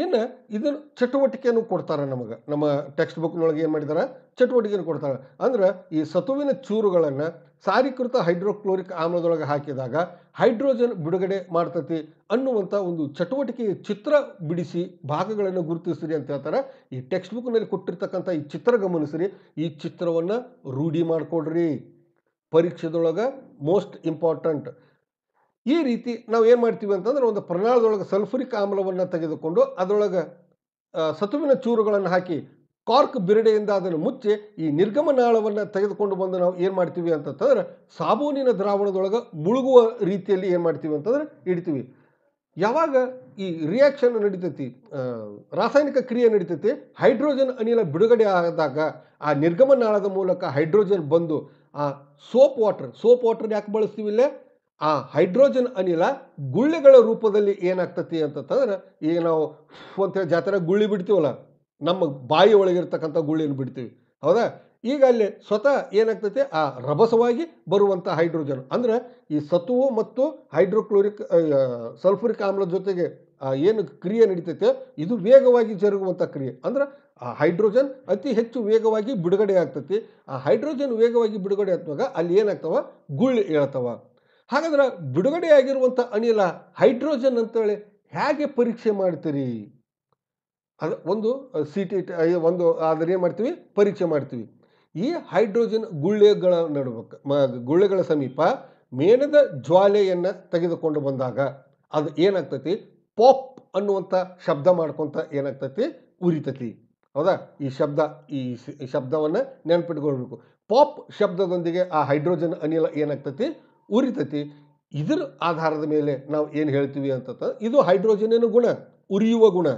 ಇನ್ನು ಇದನ್ನು ಚಟುವಟಿಕೆಯನ್ನು ಕೊಡ್ತಾರೆ ನಮಗೆ ನಮ್ಮ ಟೆಕ್ಸ್ಟ್ ಬುಕ್ನೊಳಗೆ ಏನು ಮಾಡಿದ್ದಾರೆ ಚಟುವಟಿಕೆಯನ್ನು ಕೊಡ್ತಾರೆ ಅಂದ್ರೆ ಈ ಸತುವಿನ ಚೂರುಗಳನ್ನು ಸಾರೀಕೃತ ಹೈಡ್ರೋಕ್ಲೋರಿಕ್ ಆಮ್ಲದೊಳಗೆ ಹಾಕಿದಾಗ ಹೈಡ್ರೋಜನ್ ಬಿಡುಗಡೆ ಮಾಡ್ತತಿ ಅನ್ನುವಂಥ ಒಂದು ಚಟುವಟಿಕೆಯ ಚಿತ್ರ ಬಿಡಿಸಿ ಭಾಗಗಳನ್ನು ಗುರುತಿಸ್ರಿ ಅಂತ ಹೇಳ್ತಾರೆ ಈ ಟೆಕ್ಸ್ಟ್ ಬುಕ್ನಲ್ಲಿ ಕೊಟ್ಟಿರ್ತಕ್ಕಂಥ ಈ ಚಿತ್ರ ಗಮನಿಸಿರಿ ಈ ಚಿತ್ರವನ್ನು ರೂಢಿ ಮಾಡಿಕೊಡ್ರಿ ಪರೀಕ್ಷೆದೊಳಗೆ ಮೋಸ್ಟ್ ಇಂಪಾರ್ಟೆಂಟ್ ಈ ರೀತಿ ನಾವು ಏನು ಮಾಡ್ತೀವಿ ಅಂತಂದ್ರೆ ಒಂದು ಪ್ರಣಾಳದೊಳಗೆ ಸಲ್ಫುರಿಕ್ ಆಮ್ಲವನ್ನು ತೆಗೆದುಕೊಂಡು ಅದರೊಳಗೆ ಸತುವಿನ ಚೂರುಗಳನ್ನು ಹಾಕಿ ಕಾರ್ಕ್ ಬಿರಡೆಯಿಂದ ಅದನ್ನು ಮುಚ್ಚಿ ಈ ನಿರ್ಗಮನಾಳವನ್ನು ತೆಗೆದುಕೊಂಡು ಬಂದು ನಾವು ಏನು ಮಾಡ್ತೀವಿ ಅಂತಂತಂದ್ರೆ ಸಾಬೂನಿನ ದ್ರಾವಣದೊಳಗೆ ಮುಳುಗುವ ರೀತಿಯಲ್ಲಿ ಏನು ಮಾಡ್ತೀವಿ ಅಂತಂದ್ರೆ ಇಡ್ತೀವಿ ಯಾವಾಗ ಈ ರಿಯಾಕ್ಷನ್ ನಡೀತೈತಿ ರಾಸಾಯನಿಕ ಕ್ರಿಯೆ ನಡೀತೈತಿ ಹೈಡ್ರೋಜನ್ ಅನಿಲ ಬಿಡುಗಡೆ ಆದಾಗ ಆ ನಿರ್ಗಮನಾಳದ ಮೂಲಕ ಹೈಡ್ರೋಜನ್ ಬಂದು ಆ ಸೋಪ್ ವಾಟರ್ ಸೋಪ್ ವಾಟರ್ ಯಾಕೆ ಇಲ್ಲೇ ಆ ಹೈಡ್ರೋಜನ್ ಅನಿಲ ಗುಳ್ಳೆಗಳ ರೂಪದಲ್ಲಿ ಏನಾಗ್ತತಿ ಅಂತಂತಂದ್ರೆ ಈಗ ನಾವು ಒಂಥರ ಜಾತ್ರೆ ಗುಳ್ಳಿ ಬಿಡ್ತೀವಲ್ಲ ನಮ್ಮ ಬಾಯಿ ಒಳಗಿರ್ತಕ್ಕಂಥ ಗುಳ್ಳಿನ ಬಿಡ್ತೀವಿ ಹೌದಾ ಈಗ ಅಲ್ಲಿ ಸ್ವತಃ ಏನಾಗ್ತೈತೆ ಆ ರಭಸವಾಗಿ ಬರುವಂಥ ಹೈಡ್ರೋಜನ್ ಅಂದರೆ ಈ ಸತುವು ಮತ್ತು ಹೈಡ್ರೋಕ್ಲೋರಿಕ್ ಸಲ್ಫುರಿಕ್ ಆಮ್ಲದ ಜೊತೆಗೆ ಏನು ಕ್ರಿಯೆ ನಡೀತೈತೆ ಇದು ವೇಗವಾಗಿ ಜರುಗುವಂಥ ಕ್ರಿಯೆ ಅಂದರೆ ಆ ಹೈಡ್ರೋಜನ್ ಅತಿ ಹೆಚ್ಚು ವೇಗವಾಗಿ ಬಿಡುಗಡೆ ಆಗ್ತತಿ ಆ ಹೈಡ್ರೋಜನ್ ವೇಗವಾಗಿ ಬಿಡುಗಡೆ ಆದಾಗ ಅಲ್ಲಿ ಏನಾಗ್ತವ ಗುಳ್ಳಿ ಹೇಳ್ತವ ಹಾಗಾದ್ರೆ ಬಿಡುಗಡೆಯಾಗಿರುವಂಥ ಅನಿಲ ಹೈಡ್ರೋಜನ್ ಅಂತೇಳಿ ಹೇಗೆ ಪರೀಕ್ಷೆ ಮಾಡ್ತೀರಿ ಅದು ಒಂದು ಸಿ ಟಿ ಒಂದು ಅದರ ಏನು ಮಾಡ್ತೀವಿ ಪರೀಕ್ಷೆ ಮಾಡ್ತೀವಿ ಈ ಹೈಡ್ರೋಜನ್ ಗುಳ್ಳೆಗಳ ನಡುವಕ್ಕೆ ಮ ಗುಳ್ಳೆಗಳ ಸಮೀಪ ಮೇಣದ ಜ್ವಾಲೆಯನ್ನು ತೆಗೆದುಕೊಂಡು ಬಂದಾಗ ಅದು ಏನಾಗ್ತೈತಿ ಪಾಪ್ ಅನ್ನುವಂಥ ಶಬ್ದ ಮಾಡ್ಕೊತ ಏನಾಗ್ತೈತಿ ಉರಿತತಿ ಹೌದಾ ಈ ಶಬ್ದ ಈ ಶಬ್ದವನ್ನು ನೆನಪಿಟ್ಕೊಳ್ಬೇಕು ಪಾಪ್ ಶಬ್ದದೊಂದಿಗೆ ಆ ಹೈಡ್ರೋಜನ್ ಅನಿಲ ಏನಾಗ್ತೈತಿ ಉರಿತತಿ ಇದರ ಆಧಾರದ ಮೇಲೆ ನಾವು ಏನು ಹೇಳ್ತೀವಿ ಅಂತ ಇದು ಹೈಡ್ರೋಜನ್ ಗುಣ ಉರಿಯುವ ಗುಣ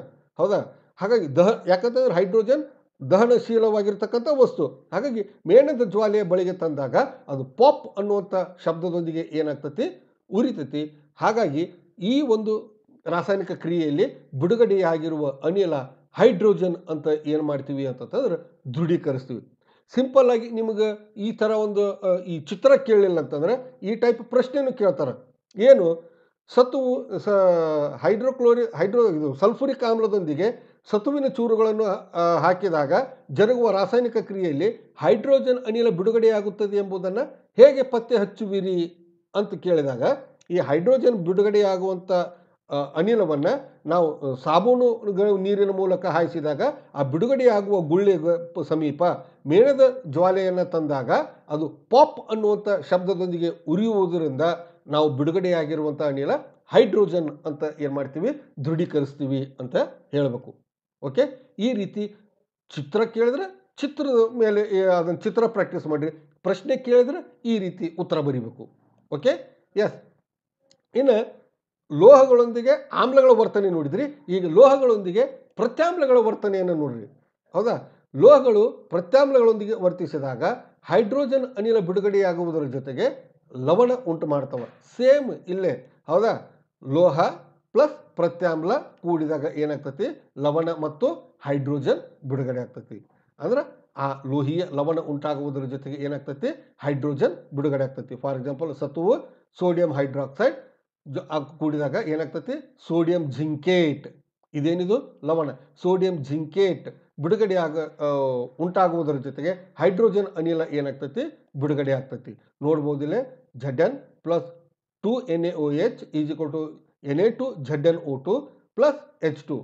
ಹೌದಾ ಹಾಗಾಗಿ ದಹ ಯಾಕಂತಂದ್ರೆ ಹೈಡ್ರೋಜನ್ ದಹನಶೀಲವಾಗಿರ್ತಕ್ಕಂಥ ವಸ್ತು ಹಾಗಾಗಿ ಮೇಣದ ಜ್ವಾಲೆಯ ಬಳಿಗೆ ತಂದಾಗ ಅದು ಪಾಪ್ ಅನ್ನುವಂಥ ಶಬ್ದದೊಂದಿಗೆ ಏನಾಗ್ತತಿ ಉರಿತತಿ ಹಾಗಾಗಿ ಈ ಒಂದು ರಾಸಾಯನಿಕ ಕ್ರಿಯೆಯಲ್ಲಿ ಬಿಡುಗಡೆಯಾಗಿರುವ ಅನಿಲ ಹೈಡ್ರೋಜನ್ ಅಂತ ಏನು ಮಾಡ್ತೀವಿ ಅಂತಂದ್ರೆ ದೃಢೀಕರಿಸ್ತೀವಿ ಸಿಂಪಲ್ ಆಗಿ ನಿಮಗೆ ಈ ಥರ ಒಂದು ಈ ಚಿತ್ರ ಕೇಳಲಿಲ್ಲ ಅಂತಂದರೆ ಈ ಟೈಪ್ ಪ್ರಶ್ನೆನೂ ಕೇಳ್ತಾರೆ ಏನು ಸತ್ತು ಸ ಹೈಡ್ರೋಕ್ಲೋರಿ ಹೈಡ್ರೋ ಇದು ಸಲ್ಫುರಿಕ್ ಆಮ್ಲದೊಂದಿಗೆ ಸತುವಿನ ಚೂರುಗಳನ್ನು ಹಾಕಿದಾಗ ಜರುಗುವ ರಾಸಾಯನಿಕ ಕ್ರಿಯೆಯಲ್ಲಿ ಹೈಡ್ರೋಜನ್ ಅನಿಲ ಬಿಡುಗಡೆಯಾಗುತ್ತದೆ ಎಂಬುದನ್ನು ಹೇಗೆ ಪತ್ತೆ ಹಚ್ಚುವಿರಿ ಅಂತ ಕೇಳಿದಾಗ ಈ ಹೈಡ್ರೋಜನ್ ಬಿಡುಗಡೆಯಾಗುವಂಥ ಅನಿಲವನ್ನು ನಾವು ಸಾಬೂನು ನೀರಿನ ಮೂಲಕ ಹಾಯಿಸಿದಾಗ ಆ ಬಿಡುಗಡೆಯಾಗುವ ಗುಳ್ಳೆ ಸಮೀಪ ಮೇಣದ ಜ್ವಾಲೆಯನ್ನು ತಂದಾಗ ಅದು ಪಾಪ್ ಅನ್ನುವಂಥ ಶಬ್ದದೊಂದಿಗೆ ಉರಿಯುವುದರಿಂದ ನಾವು ಬಿಡುಗಡೆಯಾಗಿರುವಂಥ ಅನಿಲ ಹೈಡ್ರೋಜನ್ ಅಂತ ಏನು ಮಾಡ್ತೀವಿ ದೃಢೀಕರಿಸ್ತೀವಿ ಅಂತ ಹೇಳಬೇಕು ಓಕೆ ಈ ರೀತಿ ಚಿತ್ರ ಕೇಳಿದ್ರೆ ಚಿತ್ರದ ಮೇಲೆ ಅದನ್ನು ಚಿತ್ರ ಪ್ರಾಕ್ಟೀಸ್ ಮಾಡಿರಿ ಪ್ರಶ್ನೆ ಕೇಳಿದ್ರೆ ಈ ರೀತಿ ಉತ್ತರ ಬರಿಬೇಕು ಓಕೆ ಎಸ್ ಇನ್ನು ಲೋಹಗಳೊಂದಿಗೆ ಆಮ್ಲಗಳ ವರ್ತನೆ ನೋಡಿದ್ರಿ ಈಗ ಲೋಹಗಳೊಂದಿಗೆ ಪ್ರತ್ಯಾಮ್ಲಗಳ ವರ್ತನೆಯನ್ನು ನೋಡಿರಿ ಹೌದಾ ಲೋಹಗಳು ಪ್ರತ್ಯಾಮ್ಲಗಳೊಂದಿಗೆ ವರ್ತಿಸಿದಾಗ ಹೈಡ್ರೋಜನ್ ಅನಿಲ ಬಿಡುಗಡೆಯಾಗುವುದರ ಜೊತೆಗೆ ಲವಣ ಉಂಟು ಮಾಡ್ತವೆ ಸೇಮ್ ಇಲ್ಲೇ ಹೌದಾ ಲೋಹ ಪ್ಲಸ್ ಪ್ರತ್ಯಾಮ್ಲ ಕೂಡಿದಾಗ ಏನಾಗ್ತತಿ ಲವಣ ಮತ್ತು ಹೈಡ್ರೋಜನ್ ಬಿಡುಗಡೆ ಆಗ್ತತಿ ಅಂದ್ರೆ ಆ ಲೋಹೀಯ ಲವಣ ಉಂಟಾಗುವುದರ ಜೊತೆಗೆ ಏನಾಗ್ತತಿ ಹೈಡ್ರೋಜನ್ ಬಿಡುಗಡೆ ಆಗ್ತತಿ ಫಾರ್ ಎಕ್ಸಾಂಪಲ್ ಸತುವು ಸೋಡಿಯಂ ಹೈಡ್ರಾಕ್ಸೈಡ್ ಕೂಡಿದಾಗ ಏನಾಗ್ತತಿ ಸೋಡಿಯಂ ಜಿಂಕೇಟ್ ಇದೇನಿದು ಲವಣ ಸೋಡಿಯಂ ಜಿಂಕೇಟ್ ಬಿಡುಗಡೆ ಆಗ ಉಂಟಾಗುವುದರ ಜೊತೆಗೆ ಹೈಡ್ರೋಜನ್ ಅನಿಲ ಏನಾಗ್ತತಿ ಬಿಡುಗಡೆ ಆಗ್ತತಿ ನೋಡ್ಬೋದಿಲ್ಲ Z N plus two N A O H is equal to N A two Z N O two plus H two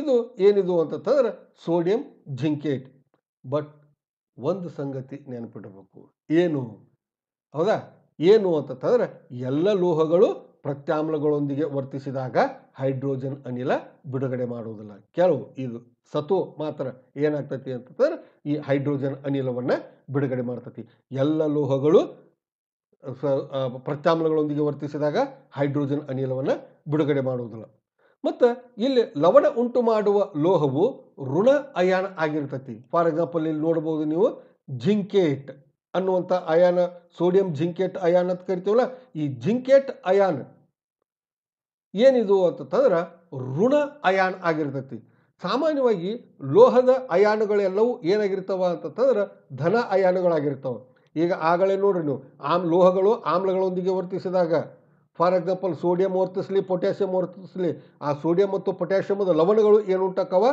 ಇದು ಏನಿದು ಅಂತಂತಂದ್ರೆ ಸೋಡಿಯಂ ಜಿಂಕೇಟ್ ಬಟ್ ಒಂದು ಸಂಗತಿ ನೆನಪಿಡಬೇಕು ಏನು ಹೌದಾ ಏನು ಅಂತಂದ್ರೆ ಎಲ್ಲ ಲೋಹಗಳು ಪ್ರತ್ಯಾಮ್ಲಗಳೊಂದಿಗೆ ವರ್ತಿಸಿದಾಗ ಹೈಡ್ರೋಜನ್ ಅನಿಲ ಬಿಡುಗಡೆ ಮಾಡುವುದಿಲ್ಲ ಕೆಲವು ಇದು ಸತು ಮಾತ್ರ ಏನಾಗ್ತತಿ ಅಂತಂದ್ರೆ ಈ ಹೈಡ್ರೋಜನ್ ಅನಿಲವನ್ನು ಬಿಡುಗಡೆ ಮಾಡ್ತತಿ ಎಲ್ಲ ಲೋಹಗಳು ಪ್ರತ್ಯಾಮ್ಲಗಳೊಂದಿಗೆ ವರ್ತಿಸಿದಾಗ ಹೈಡ್ರೋಜನ್ ಅನಿಲವನ್ನು ಬಿಡುಗಡೆ ಮಾಡುವುದಿಲ್ಲ ಮತ್ತು ಇಲ್ಲಿ ಲವಣ ಉಂಟು ಮಾಡುವ ಲೋಹವು ಋಣ ಅಯಾನ ಆಗಿರ್ತೈತಿ ಫಾರ್ ಎಕ್ಸಾಂಪಲ್ ಇಲ್ಲಿ ನೋಡ್ಬೋದು ನೀವು ಜಿಂಕೇಟ್ ಅನ್ನುವಂಥ ಅಯಾನ ಸೋಡಿಯಂ ಜಿಂಕೇಟ್ ಅಯಾನ್ ಅಂತ ಕರಿತೀವಲ್ಲ ಈ ಜಿಂಕೇಟ್ ಅಯಾನ್ ಏನಿದು ಅಂತಂದ್ರೆ ಋಣ ಅಯಾನ್ ಆಗಿರ್ತತಿ ಸಾಮಾನ್ಯವಾಗಿ ಲೋಹದ ಅಯಾನುಗಳೆಲ್ಲವೂ ಏನಾಗಿರ್ತಾವ ಅಂತಂತಂದ್ರೆ ಧನ ಅಯಾನುಗಳಾಗಿರ್ತವೆ ಈಗ ಆಗಲೇ ನೋಡ್ರಿ ನೀವು ಆಮ್ ಲೋಹಗಳು ಆಮ್ಲಗಳೊಂದಿಗೆ ವರ್ತಿಸಿದಾಗ ಫಾರ್ ಎಕ್ಸಾಂಪಲ್ ಸೋಡಿಯಂ ವರ್ತಿಸಲಿ ಪೊಟ್ಯಾಸಿಯಂ ವರ್ತಿಸಲಿ ಆ ಸೋಡಿಯಂ ಮತ್ತು ಪೊಟ್ಯಾಷಿಯಮದ ಲವಣಗಳು ಏನು ಉಂಟಾಕವ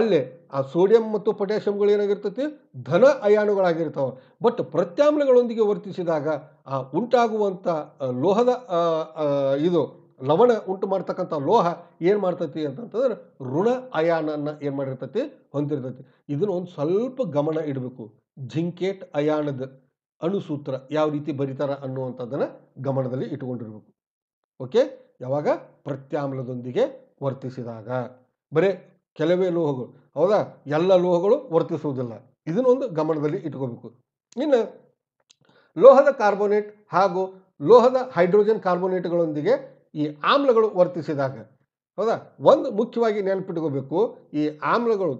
ಅಲ್ಲೇ ಆ ಸೋಡಿಯಂ ಮತ್ತು ಪೊಟ್ಯಾಷಿಯಂಗಳು ಏನಾಗಿರ್ತೈತಿ ಧನ ಅಯಾನುಗಳಾಗಿರ್ತಾವ ಬಟ್ ಪ್ರತ್ಯಾಮ್ಲಗಳೊಂದಿಗೆ ವರ್ತಿಸಿದಾಗ ಆ ಉಂಟಾಗುವಂಥ ಲೋಹದ ಇದು ಲವಣ ಉಂಟು ಮಾಡ್ತಕ್ಕಂಥ ಲೋಹ ಏನು ಮಾಡ್ತೈತಿ ಅಂತಂತಂದ್ರೆ ಋಣ ಅಯಾನನ್ನು ಏನು ಮಾಡಿರ್ತೈತಿ ಹೊಂದಿರ್ತೈತಿ ಇದನ್ನು ಒಂದು ಸ್ವಲ್ಪ ಗಮನ ಇಡಬೇಕು ಜಿಂಕೇಟ್ ಅಯಾನದ ಅಣುಸೂತ್ರ ಯಾವ ರೀತಿ ಬರೀತಾರೆ ಅನ್ನುವಂಥದ್ದನ್ನು ಗಮನದಲ್ಲಿ ಇಟ್ಟುಕೊಂಡಿರಬೇಕು ಓಕೆ ಯಾವಾಗ ಪ್ರತ್ಯಾಮ್ಲದೊಂದಿಗೆ ವರ್ತಿಸಿದಾಗ ಬರೇ ಕೆಲವೇ ಲೋಹಗಳು ಹೌದಾ ಎಲ್ಲ ಲೋಹಗಳು ವರ್ತಿಸುವುದಿಲ್ಲ ಇದನ್ನೊಂದು ಗಮನದಲ್ಲಿ ಇಟ್ಕೋಬೇಕು ಇನ್ನು ಲೋಹದ ಕಾರ್ಬೋನೇಟ್ ಹಾಗೂ ಲೋಹದ ಹೈಡ್ರೋಜನ್ ಕಾರ್ಬೋನೇಟ್ಗಳೊಂದಿಗೆ ಈ ಆಮ್ಲಗಳು ವರ್ತಿಸಿದಾಗ ಹೌದಾ ಒಂದು ಮುಖ್ಯವಾಗಿ ನೆನಪಿಟ್ಕೋಬೇಕು ಈ ಆಮ್ಲಗಳು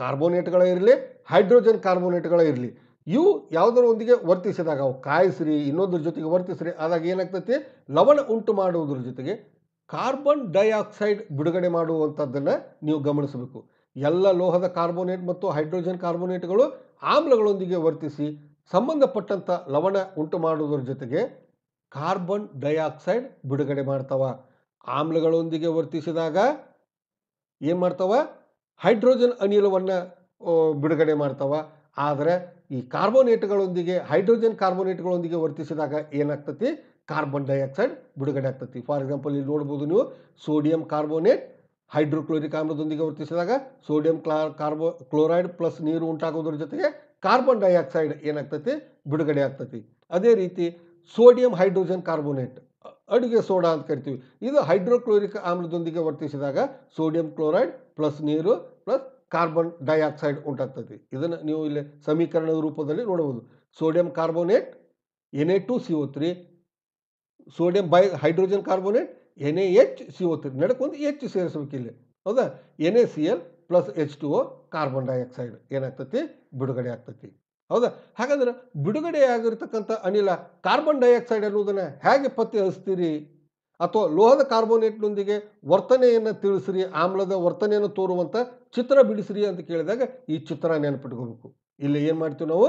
ಕಾರ್ಬೋನೇಟ್ಗಳೇ ಇರಲಿ ಹೈಡ್ರೋಜನ್ ಕಾರ್ಬೋನೇಟ್ಗಳೇ ಇರಲಿ ಇವು ಯಾವುದರೊಂದಿಗೆ ವರ್ತಿಸಿದಾಗ ಅವು ಕಾಯಿಸ್ರಿ ಇನ್ನೊಂದ್ರ ಜೊತೆಗೆ ವರ್ತಿಸ್ರಿ ಆದಾಗ ಏನಾಗ್ತೈತಿ ಲವಣ ಉಂಟು ಮಾಡುವುದ್ರ ಜೊತೆಗೆ ಕಾರ್ಬನ್ ಡೈಆಕ್ಸೈಡ್ ಬಿಡುಗಡೆ ಮಾಡುವಂಥದ್ದನ್ನು ನೀವು ಗಮನಿಸಬೇಕು ಎಲ್ಲ ಲೋಹದ ಕಾರ್ಬೋನೇಟ್ ಮತ್ತು ಹೈಡ್ರೋಜನ್ ಕಾರ್ಬೋನೇಟ್ಗಳು ಆಮ್ಲಗಳೊಂದಿಗೆ ವರ್ತಿಸಿ ಸಂಬಂಧಪಟ್ಟಂಥ ಲವಣ ಉಂಟು ಮಾಡುವುದರ ಜೊತೆಗೆ ಕಾರ್ಬನ್ ಡೈಆಕ್ಸೈಡ್ ಬಿಡುಗಡೆ ಮಾಡ್ತಾವ ಆಮ್ಲಗಳೊಂದಿಗೆ ವರ್ತಿಸಿದಾಗ ಏನು ಮಾಡ್ತಾವ ಹೈಡ್ರೋಜನ್ ಅನಿಲವನ್ನು ಬಿಡುಗಡೆ ಮಾಡ್ತಾವ ಆದರೆ ಈ ಕಾರ್ಬೋನೇಟ್ಗಳೊಂದಿಗೆ ಹೈಡ್ರೋಜನ್ ಕಾರ್ಬೋನೇಟ್ಗಳೊಂದಿಗೆ ವರ್ತಿಸಿದಾಗ ಏನಾಗ್ತತಿ ಕಾರ್ಬನ್ ಡೈಆಕ್ಸೈಡ್ ಬಿಡುಗಡೆ ಆಗ್ತತಿ ಫಾರ್ ಎಕ್ಸಾಂಪಲ್ ಇಲ್ಲಿ ನೋಡ್ಬೋದು ನೀವು ಸೋಡಿಯಂ ಕಾರ್ಬೋನೇಟ್ ಹೈಡ್ರೋಕ್ಲೋರಿಕ್ ಆಮ್ಲದೊಂದಿಗೆ ವರ್ತಿಸಿದಾಗ ಸೋಡಿಯಂ ಕ್ಲಾ ಕಾರ್ಬೋ ಕ್ಲೋರೈಡ್ ಪ್ಲಸ್ ನೀರು ಉಂಟಾಗೋದ್ರ ಜೊತೆಗೆ ಕಾರ್ಬನ್ ಡೈಆಕ್ಸೈಡ್ ಏನಾಗ್ತತಿ ಬಿಡುಗಡೆ ಆಗ್ತತಿ ಅದೇ ರೀತಿ ಸೋಡಿಯಂ ಹೈಡ್ರೋಜನ್ ಕಾರ್ಬೋನೇಟ್ ಅಡುಗೆ ಸೋಡಾ ಅಂತ ಕರಿತೀವಿ ಇದು ಹೈಡ್ರೋಕ್ಲೋರಿಕ್ ಆಮ್ಲದೊಂದಿಗೆ ವರ್ತಿಸಿದಾಗ ಸೋಡಿಯಂ ಕ್ಲೋರೈಡ್ ಪ್ಲಸ್ ನೀರು ಪ್ಲಸ್ ಕಾರ್ಬನ್ ಡೈಆಕ್ಸೈಡ್ ಉಂಟಾಗ್ತದೆ ಇದನ್ನು ನೀವು ಇಲ್ಲಿ ಸಮೀಕರಣದ ರೂಪದಲ್ಲಿ ನೋಡಬಹುದು sodium carbonate N A two C O three sodium bi hydrogen carbonate N A H C O three ನಡ್ಕೊಂಡು ಎಚ್ ಸೇರಿಸಬೇಕು ಇಲ್ಲಿ ಹೌದಾ N A C L plus H two O carbon dioxide ಏನಾಗ್ತತಿ ಬಿಡುಗಡೆ ಆಗ್ತತಿ ಹೌದಾ ಹಾಗಾದ್ರೆ ಬಿಡುಗಡೆ ಆಗಿರ್ತಕ್ಕಂಥ ಅನಿಲ ಕಾರ್ಬನ್ ಡೈಆಕ್ಸೈಡ್ ಅನ್ನೋದನ್ನು ಹೇಗೆ ಪತ್ತೆ ಹಚ್ತೀರಿ ಅಥವಾ ಲೋಹದ ಕಾರ್ಬೋನೇಟ್ನೊಂದಿಗೆ ವರ್ತನೆಯನ್ನು ತಿಳಿಸ್ರಿ ಆಮ್ಲದ ವರ್ತನೆಯನ್ನು ತೋರುವಂಥ ಚಿತ್ರ ಬಿಡಿಸ್ರಿ ಅಂತ ಕೇಳಿದಾಗ ಈ ಚಿತ್ರ ನೆನಪಿಟ್ಕೋಬೇಕು ಇಲ್ಲಿ ಏನು ಮಾಡ್ತೀವಿ ನಾವು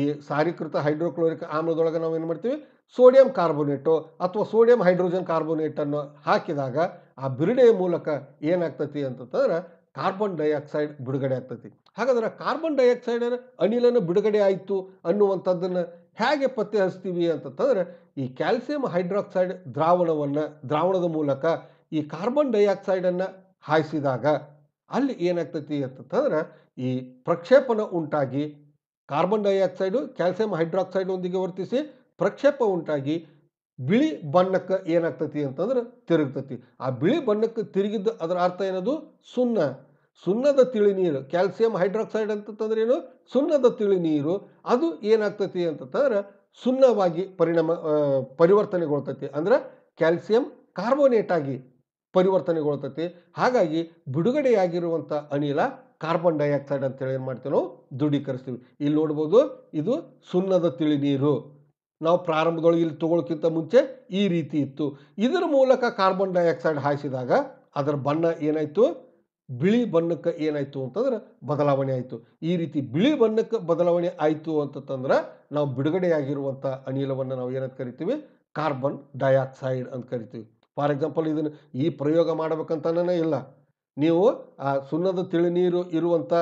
ಈ ಸಾರೀಕೃತ ಹೈಡ್ರೋಕ್ಲೋರಿಕ್ ಆಮ್ಲದೊಳಗೆ ನಾವು ಏನು ಮಾಡ್ತೀವಿ ಸೋಡಿಯಂ ಕಾರ್ಬೋನೇಟು ಅಥವಾ ಸೋಡಿಯಂ ಹೈಡ್ರೋಜನ್ ಕಾರ್ಬೋನೇಟನ್ನು ಹಾಕಿದಾಗ ಆ ಬಿರುಡೆಯ ಮೂಲಕ ಏನಾಗ್ತತಿ ಅಂತಂದ್ರೆ ಕಾರ್ಬನ್ ಡೈಆಕ್ಸೈಡ್ ಬಿಡುಗಡೆ ಆಗ್ತತಿ ಹಾಗಾದ್ರೆ ಕಾರ್ಬನ್ ಡೈಆಕ್ಸೈಡ್ ಅನಿಲನ ಬಿಡುಗಡೆ ಆಯಿತು ಅನ್ನುವಂಥದ್ದನ್ನು ಹೇಗೆ ಪತ್ತೆ ಹಚ್ತೀವಿ ಅಂತಂತಂದರೆ ಈ ಕ್ಯಾಲ್ಸಿಯಂ ಹೈಡ್ರಾಕ್ಸೈಡ್ ದ್ರಾವಣವನ್ನು ದ್ರಾವಣದ ಮೂಲಕ ಈ ಕಾರ್ಬನ್ ಡೈಆಕ್ಸೈಡನ್ನು ಹಾಯಿಸಿದಾಗ ಅಲ್ಲಿ ಏನಾಗ್ತೈತಿ ಅಂತಂತಂದ್ರೆ ಈ ಪ್ರಕ್ಷೇಪಣ ಉಂಟಾಗಿ ಕಾರ್ಬನ್ ಡೈಆಕ್ಸೈಡು ಕ್ಯಾಲ್ಸಿಯಂ ಒಂದಿಗೆ ವರ್ತಿಸಿ ಪ್ರಕ್ಷೇಪ ಉಂಟಾಗಿ ಬಿಳಿ ಬಣ್ಣಕ್ಕೆ ಏನಾಗ್ತೈತಿ ಅಂತಂದ್ರೆ ತಿರುಗ್ತೈತಿ ಆ ಬಿಳಿ ಬಣ್ಣಕ್ಕೆ ತಿರುಗಿದ್ದು ಅದರ ಅರ್ಥ ಏನದು ಸುಣ್ಣ ಸುಣ್ಣದ ತಿಳಿನೀರು ಕ್ಯಾಲ್ಸಿಯಂ ಹೈಡ್ರಾಕ್ಸೈಡ್ ಅಂತಂದ್ರೆ ಏನು ಸುಣ್ಣದ ನೀರು ಅದು ಏನಾಗ್ತತಿ ಅಂತಂದ್ರೆ ಸುಣ್ಣವಾಗಿ ಪರಿಣಾಮ ಪರಿವರ್ತನೆಗೊಳ್ತತಿ ಅಂದ್ರೆ ಕ್ಯಾಲ್ಸಿಯಂ ಕಾರ್ಬೋನೇಟ್ ಆಗಿ ಪರಿವರ್ತನೆಗೊಳ್ತತಿ ಹಾಗಾಗಿ ಬಿಡುಗಡೆಯಾಗಿರುವಂಥ ಅನಿಲ ಕಾರ್ಬನ್ ಡೈಆಕ್ಸೈಡ್ ಅಂತೇಳಿ ಏನು ಮಾಡ್ತೀವಿ ನಾವು ದೃಢೀಕರಿಸ್ತೀವಿ ಇಲ್ಲಿ ನೋಡ್ಬೋದು ಇದು ಸುಣ್ಣದ ತಿಳಿನೀರು ನಾವು ಪ್ರಾರಂಭದೊಳಗೆ ಇಲ್ಲಿ ತಗೊಳ್ಳೋಕ್ಕಿಂತ ಮುಂಚೆ ಈ ರೀತಿ ಇತ್ತು ಇದರ ಮೂಲಕ ಕಾರ್ಬನ್ ಡೈಆಕ್ಸೈಡ್ ಹಾಯಿಸಿದಾಗ ಅದರ ಬಣ್ಣ ಏನಾಯಿತು ಬಿಳಿ ಬಣ್ಣಕ್ಕೆ ಏನಾಯಿತು ಅಂತಂದ್ರೆ ಬದಲಾವಣೆ ಆಯಿತು ಈ ರೀತಿ ಬಿಳಿ ಬಣ್ಣಕ್ಕೆ ಬದಲಾವಣೆ ಆಯಿತು ಅಂತಂದ್ರೆ ನಾವು ಬಿಡುಗಡೆಯಾಗಿರುವಂಥ ಅನಿಲವನ್ನು ನಾವು ಏನಂತ ಕರಿತೀವಿ ಕಾರ್ಬನ್ ಡೈಆಕ್ಸೈಡ್ ಅಂತ ಕರಿತೀವಿ ಫಾರ್ ಎಕ್ಸಾಂಪಲ್ ಇದನ್ನು ಈ ಪ್ರಯೋಗ ಮಾಡಬೇಕಂತನೇ ಇಲ್ಲ ನೀವು ಆ ಸುಣ್ಣದ ತಿಳಿನೀರು ಇರುವಂಥ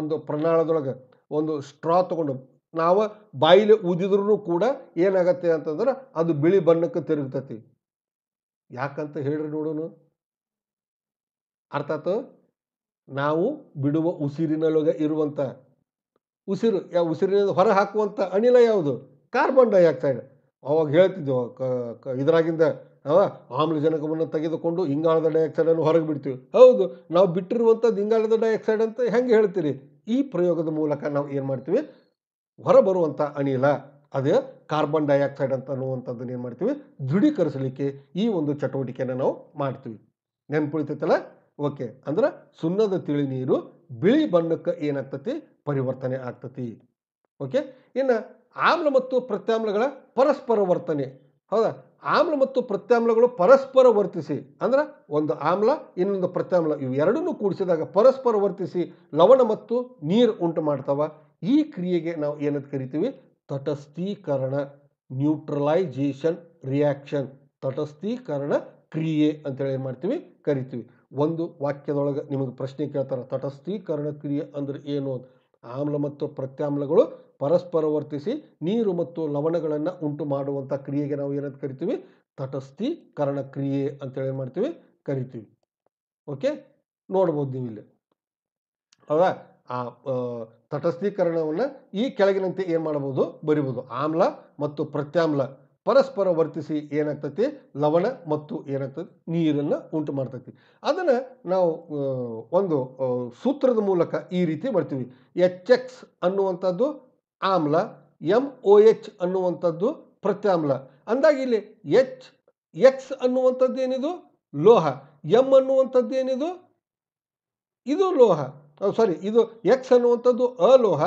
ಒಂದು ಪ್ರಣಾಳದೊಳಗೆ ಒಂದು ಸ್ಟ್ರಾ ತೊಗೊಂಡು ನಾವು ಬಾಯಿಲೆ ಊದಿದ್ರೂ ಕೂಡ ಏನಾಗತ್ತೆ ಅಂತಂದ್ರೆ ಅದು ಬಿಳಿ ಬಣ್ಣಕ್ಕೆ ತಿರುಗ್ತತಿ ಯಾಕಂತ ಹೇಳ್ರಿ ನೋಡೋಣ ಅರ್ಥಾತ್ ನಾವು ಬಿಡುವ ಉಸಿರಿನೊಳಗೆ ಇರುವಂಥ ಉಸಿರು ಯಾವ ಉಸಿರಿನ ಹೊರ ಹಾಕುವಂಥ ಅನಿಲ ಯಾವುದು ಕಾರ್ಬನ್ ಡೈಆಕ್ಸೈಡ್ ಅವಾಗ ಹೇಳ್ತಿದ್ದೆವು ಕ ಇದರಾಗಿಂದ ಆಮ್ಲಜನಕವನ್ನು ತೆಗೆದುಕೊಂಡು ಇಂಗಾಲದ ಡೈಆಕ್ಸೈಡನ್ನು ಹೊರಗೆ ಬಿಡ್ತೀವಿ ಹೌದು ನಾವು ಬಿಟ್ಟಿರುವಂಥದ್ದು ಇಂಗಾಲದ ಡೈಆಕ್ಸೈಡ್ ಅಂತ ಹೆಂಗೆ ಹೇಳ್ತೀರಿ ಈ ಪ್ರಯೋಗದ ಮೂಲಕ ನಾವು ಏನು ಮಾಡ್ತೀವಿ ಹೊರ ಬರುವಂಥ ಅನಿಲ ಅದು ಕಾರ್ಬನ್ ಡೈಆಕ್ಸೈಡ್ ಅಂತ ಅನ್ನುವಂಥದ್ದನ್ನು ಏನು ಮಾಡ್ತೀವಿ ದೃಢೀಕರಿಸಲಿಕ್ಕೆ ಈ ಒಂದು ಚಟುವಟಿಕೆಯನ್ನು ನಾವು ಮಾಡ್ತೀವಿ ನೆನ್ಪುಳಿತೈತಲ್ಲ ಓಕೆ ಅಂದ್ರೆ ಸುಣ್ಣದ ತಿಳಿ ನೀರು ಬಿಳಿ ಬಣ್ಣಕ್ಕೆ ಏನಾಗ್ತತಿ ಪರಿವರ್ತನೆ ಆಗ್ತತಿ ಓಕೆ ಇನ್ನು ಆಮ್ಲ ಮತ್ತು ಪ್ರತ್ಯಾಮ್ಲಗಳ ಪರಸ್ಪರ ವರ್ತನೆ ಹೌದಾ ಆಮ್ಲ ಮತ್ತು ಪ್ರತ್ಯಾಮ್ಲಗಳು ಪರಸ್ಪರ ವರ್ತಿಸಿ ಅಂದ್ರೆ ಒಂದು ಆಮ್ಲ ಇನ್ನೊಂದು ಪ್ರತ್ಯಾಮ್ಲ ಇವು ಎರಡನ್ನೂ ಕೂಡಿಸಿದಾಗ ಪರಸ್ಪರ ವರ್ತಿಸಿ ಲವಣ ಮತ್ತು ನೀರು ಉಂಟು ಮಾಡ್ತಾವ ಈ ಕ್ರಿಯೆಗೆ ನಾವು ಏನಂತ ಕರಿತೀವಿ ತಟಸ್ಥೀಕರಣ ನ್ಯೂಟ್ರಲೈಜೇಷನ್ ರಿಯಾಕ್ಷನ್ ತಟಸ್ಥೀಕರಣ ಕ್ರಿಯೆ ಅಂತೇಳಿ ಏನು ಮಾಡ್ತೀವಿ ಕರಿತೀವಿ ಒಂದು ವಾಕ್ಯದೊಳಗೆ ನಿಮಗೆ ಪ್ರಶ್ನೆ ಕೇಳ್ತಾರೆ ತಟಸ್ಥೀಕರಣ ಕ್ರಿಯೆ ಅಂದರೆ ಏನು ಆಮ್ಲ ಮತ್ತು ಪ್ರತ್ಯಾಮ್ಲಗಳು ಪರಸ್ಪರ ವರ್ತಿಸಿ ನೀರು ಮತ್ತು ಲವಣಗಳನ್ನು ಉಂಟು ಮಾಡುವಂಥ ಕ್ರಿಯೆಗೆ ನಾವು ಏನಂತ ಕರಿತೀವಿ ತಟಸ್ಥೀಕರಣ ಕ್ರಿಯೆ ಅಂತೇಳಿ ಏನು ಮಾಡ್ತೀವಿ ಕರಿತೀವಿ ಓಕೆ ನೋಡ್ಬೋದು ನೀವು ಇಲ್ಲಿ ಹೌದಾ ಆ ತಟಸ್ಥೀಕರಣವನ್ನು ಈ ಕೆಳಗಿನಂತೆ ಏನು ಮಾಡ್ಬೋದು ಬರಿಬೋದು ಆಮ್ಲ ಮತ್ತು ಪ್ರತ್ಯಾಮ್ಲ ಪರಸ್ಪರ ವರ್ತಿಸಿ ಏನಾಗ್ತತಿ ಲವಣ ಮತ್ತು ಏನಾಗ್ತದೆ ನೀರನ್ನು ಉಂಟು ಮಾಡ್ತತಿ ಅದನ್ನು ನಾವು ಒಂದು ಸೂತ್ರದ ಮೂಲಕ ಈ ರೀತಿ ಬರ್ತೀವಿ ಎಚ್ ಎಕ್ಸ್ ಅನ್ನುವಂಥದ್ದು ಆಮ್ಲ ಎಂ ಒ ಎಚ್ ಅನ್ನುವಂಥದ್ದು ಪ್ರತ್ಯಾಮ್ಲ ಅಂದಾಗ ಇಲ್ಲಿ ಎಚ್ ಎಕ್ಸ್ ಅನ್ನುವಂಥದ್ದು ಏನಿದು ಲೋಹ ಎಂ ಅನ್ನುವಂಥದ್ದು ಏನಿದು ಇದು ಲೋಹ ಸಾರಿ ಇದು ಎಕ್ಸ್ ಅನ್ನುವಂಥದ್ದು ಅಲೋಹ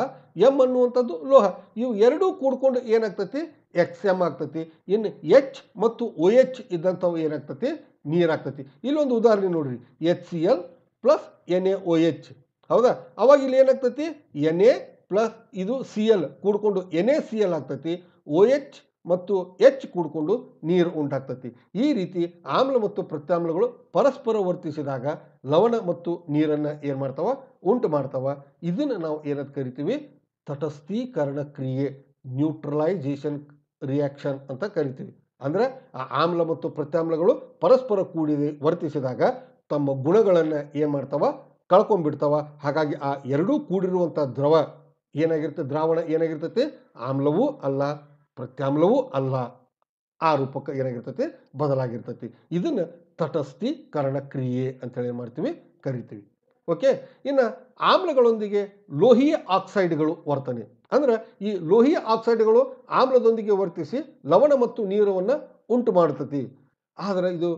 ಎಮ್ ಅನ್ನುವಂಥದ್ದು ಲೋಹ ಇವು ಎರಡೂ ಕೂಡ್ಕೊಂಡು ಏನಾಗ್ತತಿ ಎಕ್ಸ್ ಎಮ್ ಆಗ್ತತಿ ಇನ್ನು ಎಚ್ ಮತ್ತು ಒ ಎಚ್ ಇದ್ದಂಥವು ಏನಾಗ್ತತಿ ನೀರಾಗ್ತತಿ ಇಲ್ಲೊಂದು ಉದಾಹರಣೆ ನೋಡಿರಿ H C L plus N A O H ಹೌದಾ ಅವಾಗ ಇಲ್ಲಿ ಏನಾಗ್ತತಿ ಎನ್ ಎ ಪ್ಲಸ್ ಇದು ಸಿ ಎಲ್ ಕೂಡ್ಕೊಂಡು ಎನ್ ಎ ಸಿ ಎಲ್ ಆಗ್ತತಿ ಒ ಎಚ್ ಮತ್ತು ಎಚ್ ಕೂಡ್ಕೊಂಡು ನೀರು ಉಂಟಾಗ್ತತಿ ಈ ರೀತಿ ಆಮ್ಲ ಮತ್ತು ಪ್ರತ್ಯಾಮ್ಲಗಳು ಪರಸ್ಪರ ವರ್ತಿಸಿದಾಗ ಲವಣ ಮತ್ತು ನೀರನ್ನು ಏನು ಮಾಡ್ತಾವ ಉಂಟು ಮಾಡ್ತಾವ ಇದನ್ನು ನಾವು ಏನಂತ ಕರಿತೀವಿ ತಟಸ್ಥೀಕರಣ ಕ್ರಿಯೆ ನ್ಯೂಟ್ರಲೈಸೇಷನ್ ರಿಯಾಕ್ಷನ್ ಅಂತ ಕರಿತೀವಿ ಅಂದರೆ ಆ ಆಮ್ಲ ಮತ್ತು ಪ್ರತ್ಯಾಮ್ಲಗಳು ಪರಸ್ಪರ ಕೂಡಿ ವರ್ತಿಸಿದಾಗ ತಮ್ಮ ಗುಣಗಳನ್ನು ಏನು ಮಾಡ್ತಾವ ಕಳ್ಕೊಂಡ್ಬಿಡ್ತಾವ ಹಾಗಾಗಿ ಆ ಎರಡೂ ಕೂಡಿರುವಂಥ ದ್ರವ ಏನಾಗಿರ್ತದೆ ದ್ರಾವಣ ಏನಾಗಿರ್ತೈತಿ ಆಮ್ಲವೂ ಅಲ್ಲ ಪ್ರತ್ಯಾಮ್ಲವೂ ಅಲ್ಲ ಆ ರೂಪಕ್ಕೆ ಏನಾಗಿರ್ತೈತಿ ಬದಲಾಗಿರ್ತೈತಿ ಇದನ್ನು ತಟಸ್ಥೀಕರಣ ಕ್ರಿಯೆ ಅಂತೇಳಿ ಏನು ಮಾಡ್ತೀವಿ ಕರಿತೀವಿ ಓಕೆ ಇನ್ನು ಆಮ್ಲಗಳೊಂದಿಗೆ ಲೋಹೀಯ ಆಕ್ಸೈಡ್ಗಳು ವರ್ತನೆ ಅಂದರೆ ಈ ಲೋಹೀಯ ಆಕ್ಸೈಡ್ಗಳು ಆಮ್ಲದೊಂದಿಗೆ ವರ್ತಿಸಿ ಲವಣ ಮತ್ತು ನೀರವನ್ನು ಉಂಟು ಮಾಡ್ತತಿ ಆದರೆ ಇದು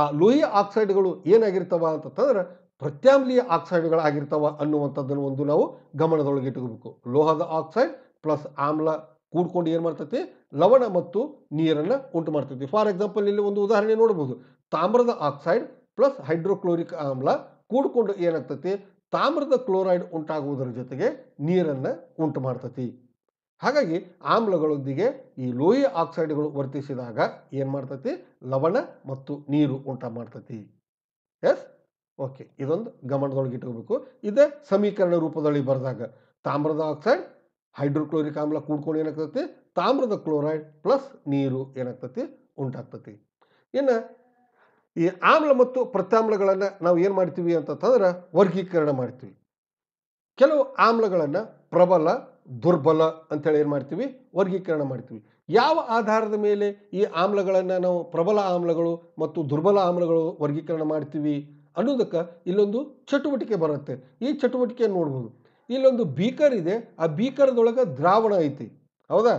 ಆ ಲೋಹೀಯ ಆಕ್ಸೈಡ್ಗಳು ಏನಾಗಿರ್ತಾವ ಅಂತಂದ್ರೆ ಪ್ರತ್ಯಾಮ್ಲೀಯ ಆಕ್ಸೈಡ್ಗಳಾಗಿರ್ತಾವ ಅನ್ನುವಂಥದ್ದನ್ನು ಒಂದು ನಾವು ಗಮನದೊಳಗೆ ಇಟ್ಕೋಬೇಕು ಲೋಹದ ಆಕ್ಸೈಡ್ ಪ್ಲಸ್ ಆಮ್ಲ ಕೂಡ್ಕೊಂಡು ಏನು ಮಾಡ್ತತಿ ಲವಣ ಮತ್ತು ನೀರನ್ನು ಉಂಟು ಮಾಡ್ತತಿ ಫಾರ್ ಎಕ್ಸಾಂಪಲ್ ಇಲ್ಲಿ ಒಂದು ಉದಾಹರಣೆ ನೋಡ್ಬೋದು ತಾಮ್ರದ ಆಕ್ಸೈಡ್ ಪ್ಲಸ್ ಹೈಡ್ರೋಕ್ಲೋರಿಕ್ ಆಮ್ಲ ಕೂಡಿಕೊಂಡು ಏನಾಗ್ತತಿ ತಾಮ್ರದ ಕ್ಲೋರೈಡ್ ಉಂಟಾಗುವುದರ ಜೊತೆಗೆ ನೀರನ್ನು ಉಂಟು ಮಾಡ್ತತಿ ಹಾಗಾಗಿ ಆಮ್ಲಗಳೊಂದಿಗೆ ಈ ಲೋಹಿ ಆಕ್ಸೈಡ್ಗಳು ವರ್ತಿಸಿದಾಗ ಏನು ಮಾಡ್ತತಿ ಲವಣ ಮತ್ತು ನೀರು ಉಂಟು ಮಾಡ್ತತಿ ಎಸ್ ಓಕೆ ಇದೊಂದು ಗಮನದೊಳಗೆ ಇಟ್ಕೋಬೇಕು ಇದೇ ಸಮೀಕರಣ ರೂಪದಲ್ಲಿ ಬರೆದಾಗ ತಾಮ್ರದ ಆಕ್ಸೈಡ್ ಹೈಡ್ರೋಕ್ಲೋರಿಕ್ ಆಮ್ಲ ಕೂಡ್ಕೊಂಡು ಏನಾಗ್ತತಿ ತಾಮ್ರದ ಕ್ಲೋರೈಡ್ ಪ್ಲಸ್ ನೀರು ಏನಾಗ್ತತಿ ಉಂಟಾಗ್ತತಿ ಇನ್ನು ಈ ಆಮ್ಲ ಮತ್ತು ಪ್ರತ್ಯಾಮ್ಲಗಳನ್ನು ನಾವು ಏನು ಮಾಡ್ತೀವಿ ಅಂತಂತಂದ್ರೆ ವರ್ಗೀಕರಣ ಮಾಡ್ತೀವಿ ಕೆಲವು ಆಮ್ಲಗಳನ್ನು ಪ್ರಬಲ ದುರ್ಬಲ ಅಂತೇಳಿ ಏನು ಮಾಡ್ತೀವಿ ವರ್ಗೀಕರಣ ಮಾಡ್ತೀವಿ ಯಾವ ಆಧಾರದ ಮೇಲೆ ಈ ಆಮ್ಲಗಳನ್ನು ನಾವು ಪ್ರಬಲ ಆಮ್ಲಗಳು ಮತ್ತು ದುರ್ಬಲ ಆಮ್ಲಗಳು ವರ್ಗೀಕರಣ ಮಾಡ್ತೀವಿ ಅನ್ನೋದಕ್ಕೆ ಇಲ್ಲೊಂದು ಚಟುವಟಿಕೆ ಬರುತ್ತೆ ಈ ಚಟುವಟಿಕೆ ನೋಡ್ಬೋದು ಇಲ್ಲೊಂದು ಬೀಕರ್ ಇದೆ ಆ ಬೀಕರದೊಳಗೆ ದ್ರಾವಣ ಐತಿ ಹೌದಾ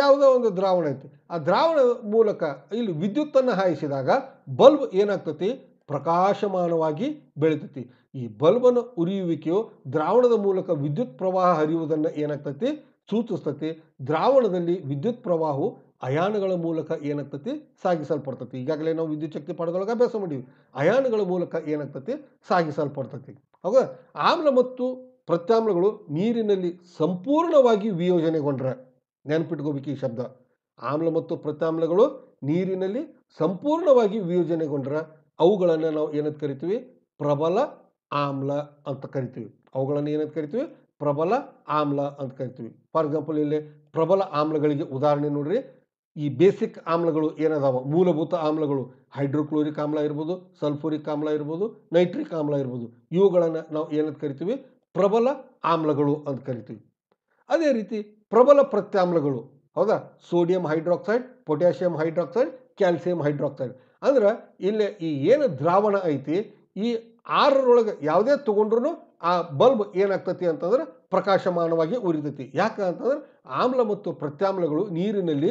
ಯಾವುದೋ ಒಂದು ದ್ರಾವಣ ಐತಿ ಆ ದ್ರಾವಣ ಮೂಲಕ ಇಲ್ಲಿ ವಿದ್ಯುತ್ತನ್ನು ಹಾಯಿಸಿದಾಗ ಬಲ್ಬ್ ಏನಾಗ್ತತಿ ಪ್ರಕಾಶಮಾನವಾಗಿ ಬೆಳಿತೈತಿ ಈ ಬಲ್ಬನ ಉರಿಯುವಿಕೆಯು ದ್ರಾವಣದ ಮೂಲಕ ವಿದ್ಯುತ್ ಪ್ರವಾಹ ಹರಿಯುವುದನ್ನು ಏನಾಗ್ತತಿ ಸೂಚಿಸ್ತತಿ ದ್ರಾವಣದಲ್ಲಿ ವಿದ್ಯುತ್ ಪ್ರವಾಹವು ಅಯಾನಗಳ ಮೂಲಕ ಏನಾಗ್ತತಿ ಸಾಗಿಸಲ್ಪಡ್ತತಿ ಈಗಾಗಲೇ ನಾವು ವಿದ್ಯುತ್ ಶಕ್ತಿ ಪಡೆದೊಳಗೆ ಅಭ್ಯಾಸ ಮಾಡೀವಿ ಅಯಾನಗಳ ಮೂಲಕ ಏನಾಗ್ತತಿ ಸಾಗಿಸಲ್ಪಡ್ತತಿ ಹೌದಾ ಆಮ್ಲ ಮತ್ತು ಪ್ರತ್ಯಾಮ್ಲಗಳು ನೀರಿನಲ್ಲಿ ಸಂಪೂರ್ಣವಾಗಿ ವಿಯೋಜನೆಗೊಂಡ್ರೆ ನೆನಪಿಟ್ಕೋಬೇಕು ಈ ಶಬ್ದ ಆಮ್ಲ ಮತ್ತು ಪ್ರತ್ಯಾಮ್ಲಗಳು ನೀರಿನಲ್ಲಿ ಸಂಪೂರ್ಣವಾಗಿ ವಿಯೋಜನೆಗೊಂಡ್ರ ಅವುಗಳನ್ನು ನಾವು ಏನಂತ ಕರಿತೀವಿ ಪ್ರಬಲ ಆಮ್ಲ ಅಂತ ಕರಿತೀವಿ ಅವುಗಳನ್ನು ಏನಂತ ಕರಿತೀವಿ ಪ್ರಬಲ ಆಮ್ಲ ಅಂತ ಕರಿತೀವಿ ಫಾರ್ ಎಕ್ಸಾಂಪಲ್ ಇಲ್ಲಿ ಪ್ರಬಲ ಆಮ್ಲಗಳಿಗೆ ಉದಾಹರಣೆ ನೋಡ್ರಿ ಈ ಬೇಸಿಕ್ ಆಮ್ಲಗಳು ಏನದಾವ ಮೂಲಭೂತ ಆಮ್ಲಗಳು ಹೈಡ್ರೋಕ್ಲೋರಿಕ್ ಆಮ್ಲ ಇರ್ಬೋದು ಸಲ್ಫೋರಿಕ್ ಆಮ್ಲ ಇರ್ಬೋದು ನೈಟ್ರಿಕ್ ಆಮ್ಲ ಇರ್ಬೋದು ಇವುಗಳನ್ನು ನಾವು ಏನಂತ ಕರಿತೀವಿ ಪ್ರಬಲ ಆಮ್ಲಗಳು ಅಂತ ಕರಿತೀವಿ ಅದೇ ರೀತಿ ಪ್ರಬಲ ಪ್ರತ್ಯಾಮ್ಲಗಳು ಹೌದಾ sodium hydroxide potassium hydroxide calcium hydroxide ಅಂದ್ರೆ ಇಲ್ಲಿ ಈ ಏನು ದ್ರಾವಣ ಐತಿ ಈ ಆರರೊಳಗೆ ಯಾವುದೇ ತಗೊಂಡ್ರು ಆ ಬಲ್ಬ್ ಏನಾಗ್ತತಿ ಅಂತಂದ್ರೆ ಪ್ರಕಾಶಮಾನವಾಗಿ ಉರಿತೈತಿ ಯಾಕೆ ಅಂತಂದ್ರೆ ಆಮ್ಲ ಮತ್ತು ಪ್ರತ್ಯಾಮ್ಲಗಳು ನೀರಿನಲ್ಲಿ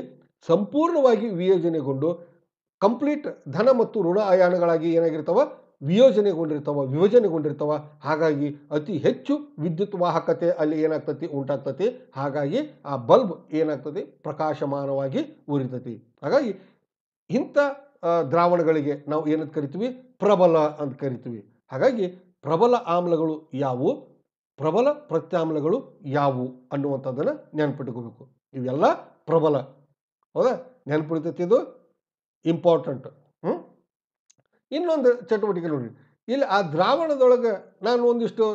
ಸಂಪೂರ್ಣವಾಗಿ ವಿಯೋಜನೆಗೊಂಡು ಕಂಪ್ಲೀಟ್ ಧನ ಮತ್ತು ಋಣ ಅಯಾನಗಳಾಗಿ ಏನಾಗಿರ್ತಾವ ವಿಯೋಜನೆಗೊಂಡಿರ್ತಾವ ವಿಭಜನೆಗೊಂಡಿರ್ತಾವ ಹಾಗಾಗಿ ಅತಿ ಹೆಚ್ಚು ವಿದ್ಯುತ್ ವಾಹಕತೆ ಅಲ್ಲಿ ಏನಾಗ್ತತಿ ಉಂಟಾಗ್ತತಿ ಹಾಗಾಗಿ ಆ ಬಲ್ಬ್ ಏನಾಗ್ತತಿ ಪ್ರಕಾಶಮಾನವಾಗಿ ಉರಿತತಿ ಹಾಗಾಗಿ ಇಂಥ ದ್ರಾವಣಗಳಿಗೆ ನಾವು ಏನಂತ ಕರಿತೀವಿ ಪ್ರಬಲ ಅಂತ ಕರಿತೀವಿ ಹಾಗಾಗಿ ಪ್ರಬಲ ಆಮ್ಲಗಳು ಯಾವುವು ಪ್ರಬಲ ಪ್ರತ್ಯಾಮ್ಲಗಳು ಯಾವುವು ಅನ್ನುವಂಥದ್ದನ್ನು ನೆನ್ಪಿಟ್ಕೋಬೇಕು ಇವೆಲ್ಲ ಪ್ರಬಲ ಹೌದಾ ನೆನಪಿಡ್ತೈತಿ ಇದು ಇಂಪಾರ್ಟೆಂಟ್ ಹ್ಞೂ ಇನ್ನೊಂದು ಚಟುವಟಿಕೆ ನೋಡಿ ಇಲ್ಲಿ ಆ ದ್ರಾವಣದೊಳಗೆ ನಾನು ಒಂದಿಷ್ಟು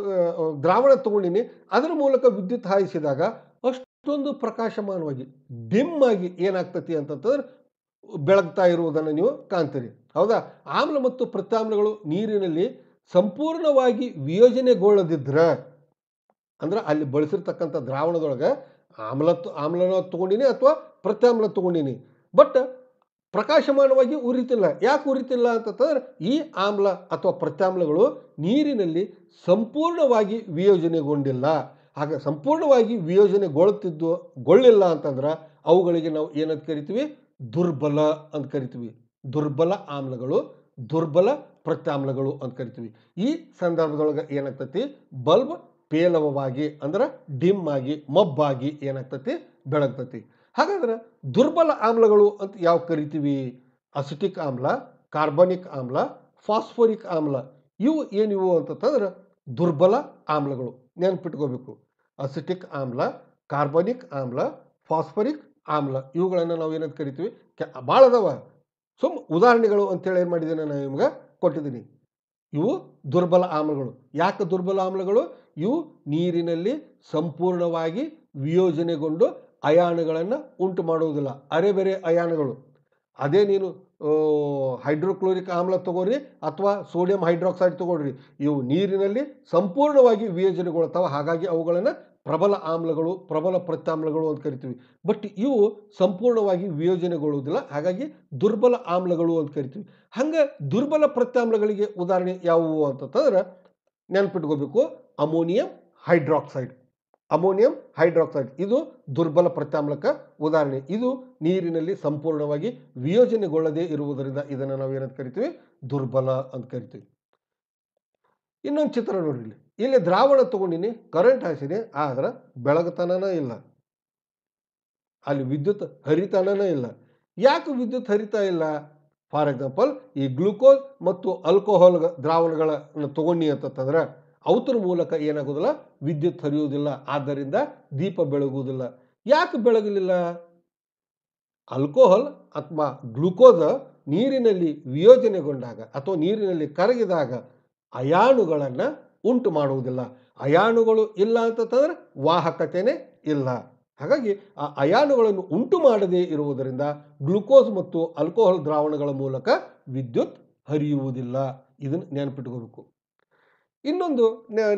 ದ್ರಾವಣ ತಗೊಂಡಿನಿ ಅದರ ಮೂಲಕ ವಿದ್ಯುತ್ ಹಾಯಿಸಿದಾಗ ಅಷ್ಟೊಂದು ಪ್ರಕಾಶಮಾನವಾಗಿ ಡಿಮ್ಮಾಗಿ ಆಗಿ ಏನಾಗ್ತತಿ ಅಂತಂತಂದ್ರೆ ಬೆಳಗ್ತಾ ಇರುವುದನ್ನು ನೀವು ಕಾಣ್ತೀರಿ ಹೌದಾ ಆಮ್ಲ ಮತ್ತು ಪ್ರತ್ಯಾಮ್ಲಗಳು ನೀರಿನಲ್ಲಿ ಸಂಪೂರ್ಣವಾಗಿ ವಿಯೋಜನೆಗೊಳ್ಳದಿದ್ರೆ ಅಂದ್ರೆ ಅಲ್ಲಿ ಬಳಸಿರ್ತಕ್ಕಂಥ ದ್ರಾವಣದೊಳಗೆ ಆಮ್ಲ ಆಮ್ಲನ ತೊಗೊಂಡಿನಿ ಅಥವಾ ಪ್ರತ್ಯಾಮ್ಲ ತೊಗೊಂಡಿನಿ ಬಟ್ ಪ್ರಕಾಶಮಾನವಾಗಿ ಉರಿತಿಲ್ಲ ಯಾಕೆ ಉರಿತಿಲ್ಲ ಅಂತಂದ್ರೆ ಈ ಆಮ್ಲ ಅಥವಾ ಪ್ರತ್ಯಾಮ್ಲಗಳು ನೀರಿನಲ್ಲಿ ಸಂಪೂರ್ಣವಾಗಿ ವಿಯೋಜನೆಗೊಂಡಿಲ್ಲ ಹಾಗೆ ಸಂಪೂರ್ಣವಾಗಿ ವಿಯೋಜನೆಗೊಳ್ಳುತ್ತಿದ್ದು ಗೊಳ್ಳಿಲ್ಲ ಅಂತಂದ್ರೆ ಅವುಗಳಿಗೆ ನಾವು ಏನಂತ ಕರಿತೀವಿ ದುರ್ಬಲ ಅಂತ ಕರಿತೀವಿ ದುರ್ಬಲ ಆಮ್ಲಗಳು ದುರ್ಬಲ ಪ್ರತ್ಯಾಮ್ಲಗಳು ಅಂತ ಕರಿತೀವಿ ಈ ಸಂದರ್ಭದೊಳಗೆ ಏನಾಗ್ತತಿ ಬಲ್ಬ್ ಪೇಲವವಾಗಿ ಅಂದ್ರೆ ಡಿಮ್ ಆಗಿ ಮಬ್ಬಾಗಿ ಏನಾಗ್ತತಿ ಬೆಳಗ್ತತಿ ಹಾಗಾದ್ರೆ ದುರ್ಬಲ ಆಮ್ಲಗಳು ಅಂತ ಯಾವ ಕರಿತೀವಿ ಅಸಿಟಿಕ್ ಆಮ್ಲ ಕಾರ್ಬನಿಕ್ ಆಮ್ಲ ಫಾಸ್ಫೋರಿಕ್ ಆಮ್ಲ ಇವು ಏನಿವು ಅಂತಂದ್ರೆ ದುರ್ಬಲ ಆಮ್ಲಗಳು ನೆನ್ಪಿಟ್ಕೋಬೇಕು ಅಸಿಟಿಕ್ ಆಮ್ಲ ಕಾರ್ಬನಿಕ್ ಆಮ್ಲ ಫಾಸ್ಫರಿಕ್ ಆಮ್ಲ ಇವುಗಳನ್ನು ನಾವು ಏನಂತ ಕರಿತೀವಿ ಕೆ ಭಾಳ ಅದಾವ ಸುಮ್ಮ ಉದಾಹರಣೆಗಳು ಅಂತೇಳಿ ಏನು ಮಾಡಿದ್ದೀನಿ ನಾನು ನಿಮ್ಗೆ ಕೊಟ್ಟಿದ್ದೀನಿ ಇವು ದುರ್ಬಲ ಆಮ್ಲಗಳು ಯಾಕೆ ದುರ್ಬಲ ಆಮ್ಲಗಳು ಇವು ನೀರಿನಲ್ಲಿ ಸಂಪೂರ್ಣವಾಗಿ ವಿಯೋಜನೆಗೊಂಡು ಅಯಾನುಗಳನ್ನು ಉಂಟು ಮಾಡುವುದಿಲ್ಲ ಅರೆಬರೆ ಅಯಾನುಗಳು ಅದೇ ನೀನು ಹೈಡ್ರೋಕ್ಲೋರಿಕ್ ಆಮ್ಲ ತಗೋರಿ ಅಥವಾ ಸೋಡಿಯಂ ಹೈಡ್ರಾಕ್ಸೈಡ್ ತೊಗೊಳ್ರಿ ಇವು ನೀರಿನಲ್ಲಿ ಸಂಪೂರ್ಣವಾಗಿ ವಿಯೋಜನೆಗೊಳ್ತಾವೆ ಹಾಗಾಗಿ ಅವುಗಳನ್ನು ಪ್ರಬಲ ಆಮ್ಲಗಳು ಪ್ರಬಲ ಪ್ರತ್ಯಾಮ್ಲಗಳು ಅಂತ ಕರಿತೀವಿ ಬಟ್ ಇವು ಸಂಪೂರ್ಣವಾಗಿ ವಿಯೋಜನೆಗೊಳ್ಳುವುದಿಲ್ಲ ಹಾಗಾಗಿ ದುರ್ಬಲ ಆಮ್ಲಗಳು ಅಂತ ಕರಿತೀವಿ ಹಂಗೆ ದುರ್ಬಲ ಪ್ರತ್ಯಾಮ್ಲಗಳಿಗೆ ಉದಾಹರಣೆ ಯಾವುವು ಅಂತಂತಂದ್ರೆ ನೆನಪಿಟ್ಕೋಬೇಕು ಅಮೋನಿಯಂ ಹೈಡ್ರಾಕ್ಸೈಡ್ ಅಮೋನಿಯಂ ಹೈಡ್ರಾಕ್ಸೈಡ್ ಇದು ದುರ್ಬಲ ಪ್ರತ್ಯಾಮ್ಲಕ ಉದಾಹರಣೆ ಇದು ನೀರಿನಲ್ಲಿ ಸಂಪೂರ್ಣವಾಗಿ ವಿಯೋಜನೆಗೊಳ್ಳದೇ ಇರುವುದರಿಂದ ಇದನ್ನು ನಾವು ಏನಂತ ಕರಿತೀವಿ ದುರ್ಬಲ ಅಂತ ಕರಿತೀವಿ ಇನ್ನೊಂದು ಚಿತ್ರ ನೋಡಿರಿ ಇಲ್ಲಿ ದ್ರಾವಣ ತಗೊಂಡಿನಿ ಕರೆಂಟ್ ಹಾಯಿಸಿನಿ ಆದ್ರೆ ಬೆಳಗುತನನೇ ಇಲ್ಲ ಅಲ್ಲಿ ವಿದ್ಯುತ್ ಹರಿತನ ಇಲ್ಲ ಯಾಕೆ ವಿದ್ಯುತ್ ಹರಿತಾ ಇಲ್ಲ ಫಾರ್ ಎಕ್ಸಾಂಪಲ್ ಈ ಗ್ಲೂಕೋಸ್ ಮತ್ತು ಆಲ್ಕೋಹಾಲ್ ದ್ರಾವಣಗಳನ್ನು ತಗೊಂಡಿ ಅಂತಂದ್ರೆ ಅವತರ ಮೂಲಕ ಏನಾಗೋದಿಲ್ಲ ವಿದ್ಯುತ್ ಹರಿಯುವುದಿಲ್ಲ ಆದ್ದರಿಂದ ದೀಪ ಬೆಳಗುವುದಿಲ್ಲ ಯಾಕೆ ಬೆಳಗಲಿಲ್ಲ ಆಲ್ಕೋಹಾಲ್ ಅಥವಾ ಗ್ಲುಕೋಸ್ ನೀರಿನಲ್ಲಿ ವಿಯೋಜನೆಗೊಂಡಾಗ ಅಥವಾ ನೀರಿನಲ್ಲಿ ಕರಗಿದಾಗ ಅಯಾಣುಗಳನ್ನು ಉಂಟು ಮಾಡುವುದಿಲ್ಲ ಅಯಾನುಗಳು ಇಲ್ಲ ಅಂತಂತಂದರೆ ವಾಹಕತೆಯೇ ಇಲ್ಲ ಹಾಗಾಗಿ ಆ ಅಯಾನುಗಳನ್ನು ಉಂಟು ಮಾಡದೇ ಇರುವುದರಿಂದ ಗ್ಲುಕೋಸ್ ಮತ್ತು ಆಲ್ಕೋಹಾಲ್ ದ್ರಾವಣಗಳ ಮೂಲಕ ವಿದ್ಯುತ್ ಹರಿಯುವುದಿಲ್ಲ ಇದನ್ನು ನೆನಪಿಟ್ಕೋಬೇಕು ಇನ್ನೊಂದು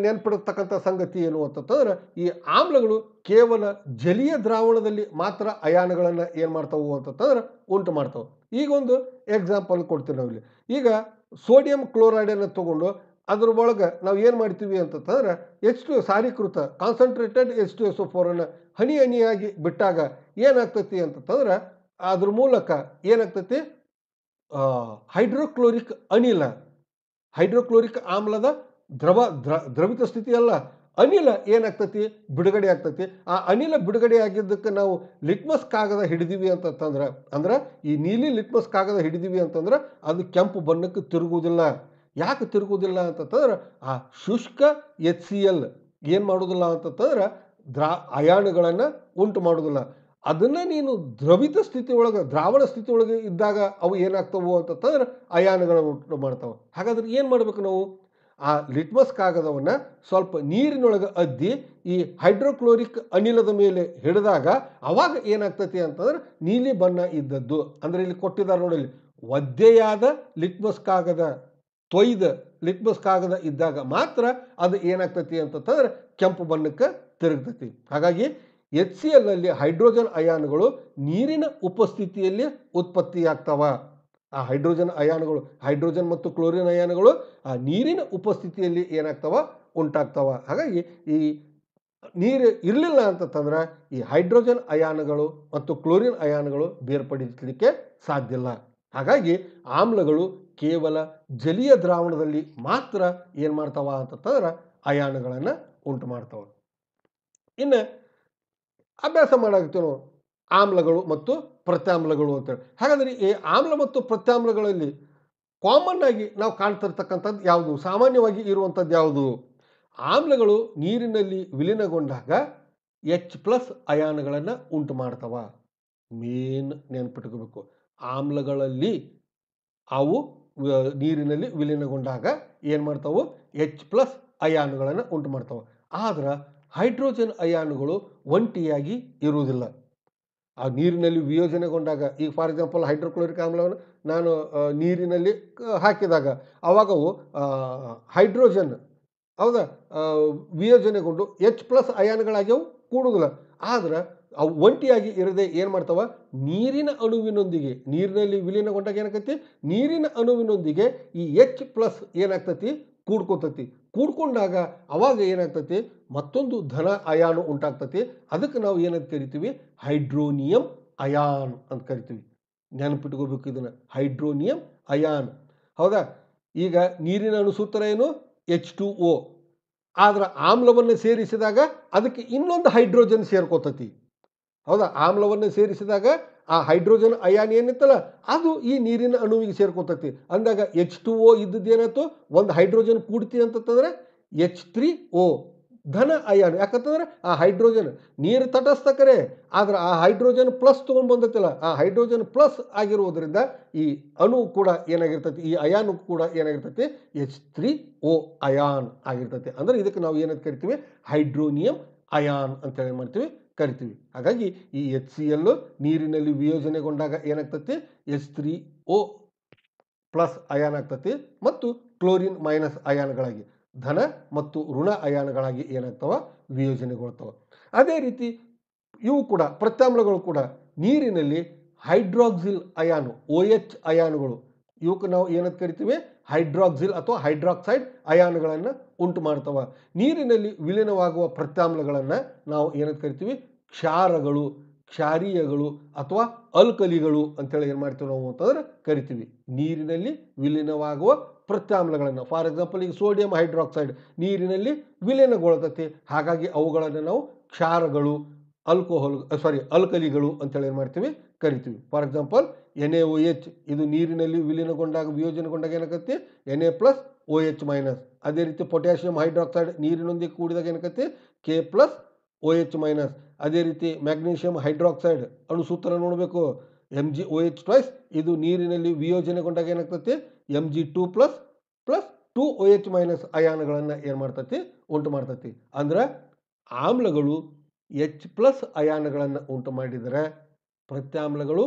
ನೆನಪಿಡತಕ್ಕಂಥ ಸಂಗತಿ ಏನು ಅಂತಂತಂದ್ರೆ ಈ ಆಮ್ಲಗಳು ಕೇವಲ ಜಲೀಯ ದ್ರಾವಣದಲ್ಲಿ ಮಾತ್ರ ಅಯಾನುಗಳನ್ನು ಏನು ಮಾಡ್ತಾವು ಅಂತಂತಂದ್ರೆ ಉಂಟು ಮಾಡ್ತಾವೆ ಈಗ ಒಂದು ಎಕ್ಸಾಂಪಲ್ ಕೊಡ್ತೀವಿ ನಾವಿಲ್ಲಿ ಈಗ ಸೋಡಿಯಂ ಕ್ಲೋರೈಡನ್ನು ತಗೊಂಡು ಅದ್ರ ಒಳಗೆ ನಾವು ಏನು ಮಾಡ್ತೀವಿ ಅಂತಂತಂದ್ರೆ ಎಚ್ ಟು ಸಾರೀಕೃತ ಕಾನ್ಸಂಟ್ರೇಟೆಡ್ ಎಚ್ ಟು ಎಸ್ ಫೋರನ್ನು ಹನಿ ಹನಿಯಾಗಿ ಬಿಟ್ಟಾಗ ಏನಾಗ್ತತಿ ಅಂತಂತಂದ್ರೆ ಅದ್ರ ಮೂಲಕ ಏನಾಗ್ತತಿ ಹೈಡ್ರೋಕ್ಲೋರಿಕ್ ಅನಿಲ ಹೈಡ್ರೋಕ್ಲೋರಿಕ್ ಆಮ್ಲದ ದ್ರವ ದ್ರ ದ್ರವಿತ ಸ್ಥಿತಿಯಲ್ಲ ಅನಿಲ ಏನಾಗ್ತತಿ ಬಿಡುಗಡೆ ಆಗ್ತತಿ ಆ ಅನಿಲ ಬಿಡುಗಡೆ ಆಗಿದ್ದಕ್ಕೆ ನಾವು ಲಿಟ್ಮಸ್ ಕಾಗದ ಹಿಡಿದೀವಿ ಅಂತಂತಂದ್ರೆ ಅಂದ್ರೆ ಈ ನೀಲಿ ಲಿಟ್ಮಸ್ ಕಾಗದ ಹಿಡಿದೀವಿ ಅಂತಂದ್ರೆ ಅದು ಕೆಂಪು ಬಣ್ಣಕ್ಕೆ ತಿರುಗುವುದಿಲ್ಲ ಯಾಕೆ ತಿರುಗುವುದಿಲ್ಲ ಅಂತಂತಂದ್ರೆ ಆ ಶುಷ್ಕ ಎಚ್ ಸಿ ಎಲ್ ಏನು ಮಾಡೋದಿಲ್ಲ ಅಂತಂತಂದ್ರೆ ದ್ರಾ ಅಯಾಣಗಳನ್ನು ಉಂಟು ಮಾಡೋದಿಲ್ಲ ಅದನ್ನು ನೀನು ದ್ರವಿತ ಸ್ಥಿತಿ ಒಳಗೆ ದ್ರಾವಣ ಸ್ಥಿತಿ ಒಳಗೆ ಇದ್ದಾಗ ಅವು ಏನಾಗ್ತವು ಅಂತಂತಂದ್ರೆ ಅಯಾನುಗಳನ್ನು ಉಂಟು ಮಾಡ್ತಾವೆ ಹಾಗಾದ್ರೆ ಏನು ಮಾಡಬೇಕು ನಾವು ಆ ಲಿಟ್ಮಸ್ ಕಾಗದವನ್ನು ಸ್ವಲ್ಪ ನೀರಿನೊಳಗೆ ಅದ್ದಿ ಈ ಹೈಡ್ರೋಕ್ಲೋರಿಕ್ ಅನಿಲದ ಮೇಲೆ ಹಿಡಿದಾಗ ಅವಾಗ ಏನಾಗ್ತೈತಿ ಅಂತಂದ್ರೆ ನೀಲಿ ಬಣ್ಣ ಇದ್ದದ್ದು ಅಂದರೆ ಇಲ್ಲಿ ಕೊಟ್ಟಿದ್ದಾರೆ ನೋಡಿ ಒದ್ದೆಯಾದ ಲಿಟ್ಮಸ್ ಕಾಗದ ತೊಯ್ದ ಲಿಟ್ಮಸ್ ಕಾಗದ ಇದ್ದಾಗ ಮಾತ್ರ ಅದು ಏನಾಗ್ತತಿ ಅಂತಂತಂದ್ರೆ ಕೆಂಪು ಬಣ್ಣಕ್ಕೆ ತಿರುಗ್ತೈತಿ ಹಾಗಾಗಿ ಎಚ್ ಸಿ ಎಲ್ನಲ್ಲಿ ಹೈಡ್ರೋಜನ್ ಅಯಾನುಗಳು ನೀರಿನ ಉಪಸ್ಥಿತಿಯಲ್ಲಿ ಉತ್ಪತ್ತಿಯಾಗ್ತಾವ ಆ ಹೈಡ್ರೋಜನ್ ಅಯಾನುಗಳು ಹೈಡ್ರೋಜನ್ ಮತ್ತು ಕ್ಲೋರಿನ್ ಅಯಾನುಗಳು ಆ ನೀರಿನ ಉಪಸ್ಥಿತಿಯಲ್ಲಿ ಏನಾಗ್ತವ ಉಂಟಾಗ್ತಾವ ಹಾಗಾಗಿ ಈ ನೀರು ಇರಲಿಲ್ಲ ಅಂತಂತಂದ್ರೆ ಈ ಹೈಡ್ರೋಜನ್ ಅಯಾನುಗಳು ಮತ್ತು ಕ್ಲೋರಿನ್ ಅಯಾನುಗಳು ಬೇರ್ಪಡಿಸಲಿಕ್ಕೆ ಸಾಧ್ಯ ಇಲ್ಲ ಹಾಗಾಗಿ ಆಮ್ಲಗಳು ಕೇವಲ ಜಲೀಯ ದ್ರಾವಣದಲ್ಲಿ ಮಾತ್ರ ಏನು ಮಾಡ್ತಾವ ಅಂತಂತಂದ್ರೆ ಅಯಾನುಗಳನ್ನು ಉಂಟು ಮಾಡ್ತಾವ ಇನ್ನು ಅಭ್ಯಾಸ ಮಾಡಾಕತ್ತೀವಿ ನಾವು ಆಮ್ಲಗಳು ಮತ್ತು ಪ್ರತ್ಯಾಮ್ಲಗಳು ಅಂತೇಳಿ ಹಾಗಾದರೆ ಈ ಆಮ್ಲ ಮತ್ತು ಪ್ರತ್ಯಾಮ್ಲಗಳಲ್ಲಿ ಕಾಮನ್ ಆಗಿ ನಾವು ಕಾಣ್ತಿರ್ತಕ್ಕಂಥದ್ದು ಯಾವುದು ಸಾಮಾನ್ಯವಾಗಿ ಇರುವಂಥದ್ದು ಯಾವುದು ಆಮ್ಲಗಳು ನೀರಿನಲ್ಲಿ ವಿಲೀನಗೊಂಡಾಗ ಎಚ್ ಪ್ಲಸ್ ಅಯಾನುಗಳನ್ನು ಉಂಟು ಮಾಡ್ತಾವ ಮೇನ್ ನೆನ್ಪಿಟ್ಕೋಬೇಕು ಆಮ್ಲಗಳಲ್ಲಿ ಅವು ನೀರಿನಲ್ಲಿ ವಿಲೀನಗೊಂಡಾಗ ಏನು ಮಾಡ್ತಾವೆ ಎಚ್ ಪ್ಲಸ್ ಅಯಾನುಗಳನ್ನು ಉಂಟು ಮಾಡ್ತಾವೆ ಆದ್ರೆ ಹೈಡ್ರೋಜನ್ ಅಯಾನುಗಳು ಒಂಟಿಯಾಗಿ ಇರುವುದಿಲ್ಲ ಆ ನೀರಿನಲ್ಲಿ ವಿಯೋಜನೆಗೊಂಡಾಗ ಈಗ ಫಾರ್ ಎಕ್ಸಾಂಪಲ್ ಹೈಡ್ರೋಕ್ಲೋರಿಕ್ ಆಮ್ಲವನ್ನು ನಾನು ನೀರಿನಲ್ಲಿ ಹಾಕಿದಾಗ ಅವಾಗವು ಹೈಡ್ರೋಜನ್ ಹೌದಾ ವಿಯೋಜನೆಗೊಂಡು ಎಚ್ ಪ್ಲಸ್ ಅವು ಕೂಡುವುದಿಲ್ಲ ಆದ್ರೆ ಅವು ಒಂಟಿಯಾಗಿ ಇರದೆ ಏನು ಮಾಡ್ತಾವ ನೀರಿನ ಅಣುವಿನೊಂದಿಗೆ ನೀರಿನಲ್ಲಿ ವಿಲೀನಗೊಂಡಾಗ ಏನಾಗತ್ತೆ ನೀರಿನ ಅಣುವಿನೊಂದಿಗೆ ಈ ಎಚ್ ಪ್ಲಸ್ ಏನಾಗ್ತತಿ ಕೂಡ್ಕೊತೈತಿ ಕೂಡ್ಕೊಂಡಾಗ ಅವಾಗ ಏನಾಗ್ತತಿ ಮತ್ತೊಂದು ಧನ ಅಯಾನು ಉಂಟಾಗ್ತತಿ ಅದಕ್ಕೆ ನಾವು ಏನಂತ ಕರಿತೀವಿ ಹೈಡ್ರೋನಿಯಂ ಅಯಾನ್ ಅಂತ ಕರಿತೀವಿ ನೆನಪಿಟ್ಕೋಬೇಕು ಇದನ್ನು ಹೈಡ್ರೋನಿಯಂ ಅಯಾನ್ ಹೌದಾ ಈಗ ನೀರಿನ ಅಣು ಏನು ಎಚ್ ಟು ಓ ಆದರೆ ಆಮ್ಲವನ್ನು ಸೇರಿಸಿದಾಗ ಅದಕ್ಕೆ ಇನ್ನೊಂದು ಹೈಡ್ರೋಜನ್ ಸೇರ್ಕೋತತಿ ಹೌದಾ ಆಮ್ಲವನ್ನು ಸೇರಿಸಿದಾಗ ಆ ಹೈಡ್ರೋಜನ್ ಅಯಾನ್ ಏನಿತ್ತಲ್ಲ ಅದು ಈ ನೀರಿನ ಅಣುವಿಗೆ ಸೇರ್ಕೊತೈತಿ ಅಂದಾಗ ಎಚ್ ಟು ಓ ಏನಾಯ್ತು ಒಂದು ಹೈಡ್ರೋಜನ್ ಕೂಡ್ತಿ ಅಂತಂತಂದರೆ ಎಚ್ ತ್ರೀ ಓ ಧನ ಅಯಾನ್ ಯಾಕಂತಂದ್ರೆ ಆ ಹೈಡ್ರೋಜನ್ ನೀರು ತಟಸ್ಥಕರೇ ಆದ್ರೆ ಆ ಹೈಡ್ರೋಜನ್ ಪ್ಲಸ್ ತೊಗೊಂಡು ಬಂದತ್ತಿಲ್ಲ ಆ ಹೈಡ್ರೋಜನ್ ಪ್ಲಸ್ ಆಗಿರುವುದರಿಂದ ಈ ಅಣು ಕೂಡ ಏನಾಗಿರ್ತೈತಿ ಈ ಅಯಾನು ಕೂಡ ಏನಾಗಿರ್ತೈತಿ ಎಚ್ ತ್ರೀ ಓ ಅಯಾನ್ ಆಗಿರ್ತೈತಿ ಅಂದ್ರೆ ಇದಕ್ಕೆ ನಾವು ಏನಂತ ಕರಿತೀವಿ ಹೈಡ್ರೋನಿಯಂ ಅಯಾನ್ ಅಂತ ಅಂತೇಳಿ ಮಾಡ್ತೀವಿ ಕರಿತೀವಿ ಹಾಗಾಗಿ ಈ ಎಚ್ ಸಿ ಎಲ್ ನೀರಿನಲ್ಲಿ ವಿಯೋಜನೆಗೊಂಡಾಗ ಏನಾಗ್ತತಿ H three O plus ion ಆಗ್ತತಿ ಮತ್ತು ಕ್ಲೋರಿನ್ ಮೈನಸ್ ಅಯಾನ್ಗಳಾಗಿ ಧನ ಮತ್ತು ಋಣ ಅಯಾನ್ಗಳಾಗಿ ಏನಾಗ್ತವ ವಿಯೋಜನೆಗೊಳ್ತವೆ ಅದೇ ರೀತಿ ಇವು ಕೂಡ ಪ್ರತ್ಯಾಮ್ಲಗಳು ಕೂಡ ನೀರಿನಲ್ಲಿ ಹೈಡ್ರಾಕ್ಸಿಲ್ ಅಯಾನು ಓ ಎಚ್ ಅಯಾನುಗಳು ಇವಕ್ಕೆ ನಾವು ಏನಂತ ಕರಿತೀವಿ ಹೈಡ್ರಾಕ್ಸಿಲ್ ಅಥವಾ ಹೈಡ್ರಾಕ್ಸೈಡ್ ಅಯಾನುಗಳನ್ನು ಉಂಟು ಮಾಡ್ತವೆ ನೀರಿನಲ್ಲಿ ವಿಲೀನವಾಗುವ ಪ್ರತ್ಯಾಮ್ಲಗಳನ್ನು ನಾವು ಏನಂತ ಕರಿತೀವಿ ಕ್ಷಾರಗಳು ಕ್ಷಾರೀಯಗಳು ಅಥವಾ ಅಲ್ಕಲಿಗಳು ಅಂತೇಳಿ ಏನು ಮಾಡ್ತೀವಿ ನಾವು ಅಂತಂದ್ರೆ ಕರಿತೀವಿ ನೀರಿನಲ್ಲಿ ವಿಲೀನವಾಗುವ ಪ್ರತ್ಯಾಮ್ಲಗಳನ್ನು ಫಾರ್ ಎಕ್ಸಾಂಪಲ್ ಈಗ ಸೋಡಿಯಂ ಹೈಡ್ರಾಕ್ಸೈಡ್ ನೀರಿನಲ್ಲಿ ವಿಲೀನಗೊಳ್ತತಿ ಹಾಗಾಗಿ ಅವುಗಳನ್ನು ನಾವು ಕ್ಷಾರಗಳು ಅಲ್ಕೋಹಾಲ್ ಸಾರಿ ಅಲ್ಕಲಿಗಳು ಅಂತೇಳಿ ಏನು ಮಾಡ್ತೀವಿ ಕರಿತೀವಿ for example N A O H ಇದು ನೀರಿನಲ್ಲಿ ವಿಲೀನಗೊಂಡಾಗ ವಿಯೋಜನೆಗೊಂಡಾಗ ಏನಾಗುತ್ತೆ N A plus O H minus ಅದೇ ರೀತಿ ಪೊಟ್ಯಾಷಿಯಂ ಹೈಡ್ರಾಕ್ಸೈಡ್ ನೀರಿನೊಂದಿಗೆ ಕೂಡಿದಾಗ ಏನಾಗುತ್ತೆ K plus O H minus ಅದೇ ರೀತಿ ಮ್ಯಾಗ್ನೀಷಿಯಂ ಹೈಡ್ರಾಕ್ಸೈಡ್ ಅಣು ಸೂತ್ರ ನೋಡಬೇಕು M G O H twice ಇದು ನೀರಿನಲ್ಲಿ ವಿಯೋಜನೆಗೊಂಡಾಗ ಏನಾಗ್ತತಿ M G two plus plus two O H minus ಅಯಾನಗಳನ್ನು ಏನು ಮಾಡ್ತತಿ ಉಂಟು ಮಾಡ್ತತಿ ಅಂದರೆ ಆಮ್ಲಗಳು ಎಚ್ ಪ್ಲಸ್ ಅಯಾನಗಳನ್ನು ಉಂಟು ಮಾಡಿದರೆ ಪ್ರತ್ಯಾಮ್ಲಗಳು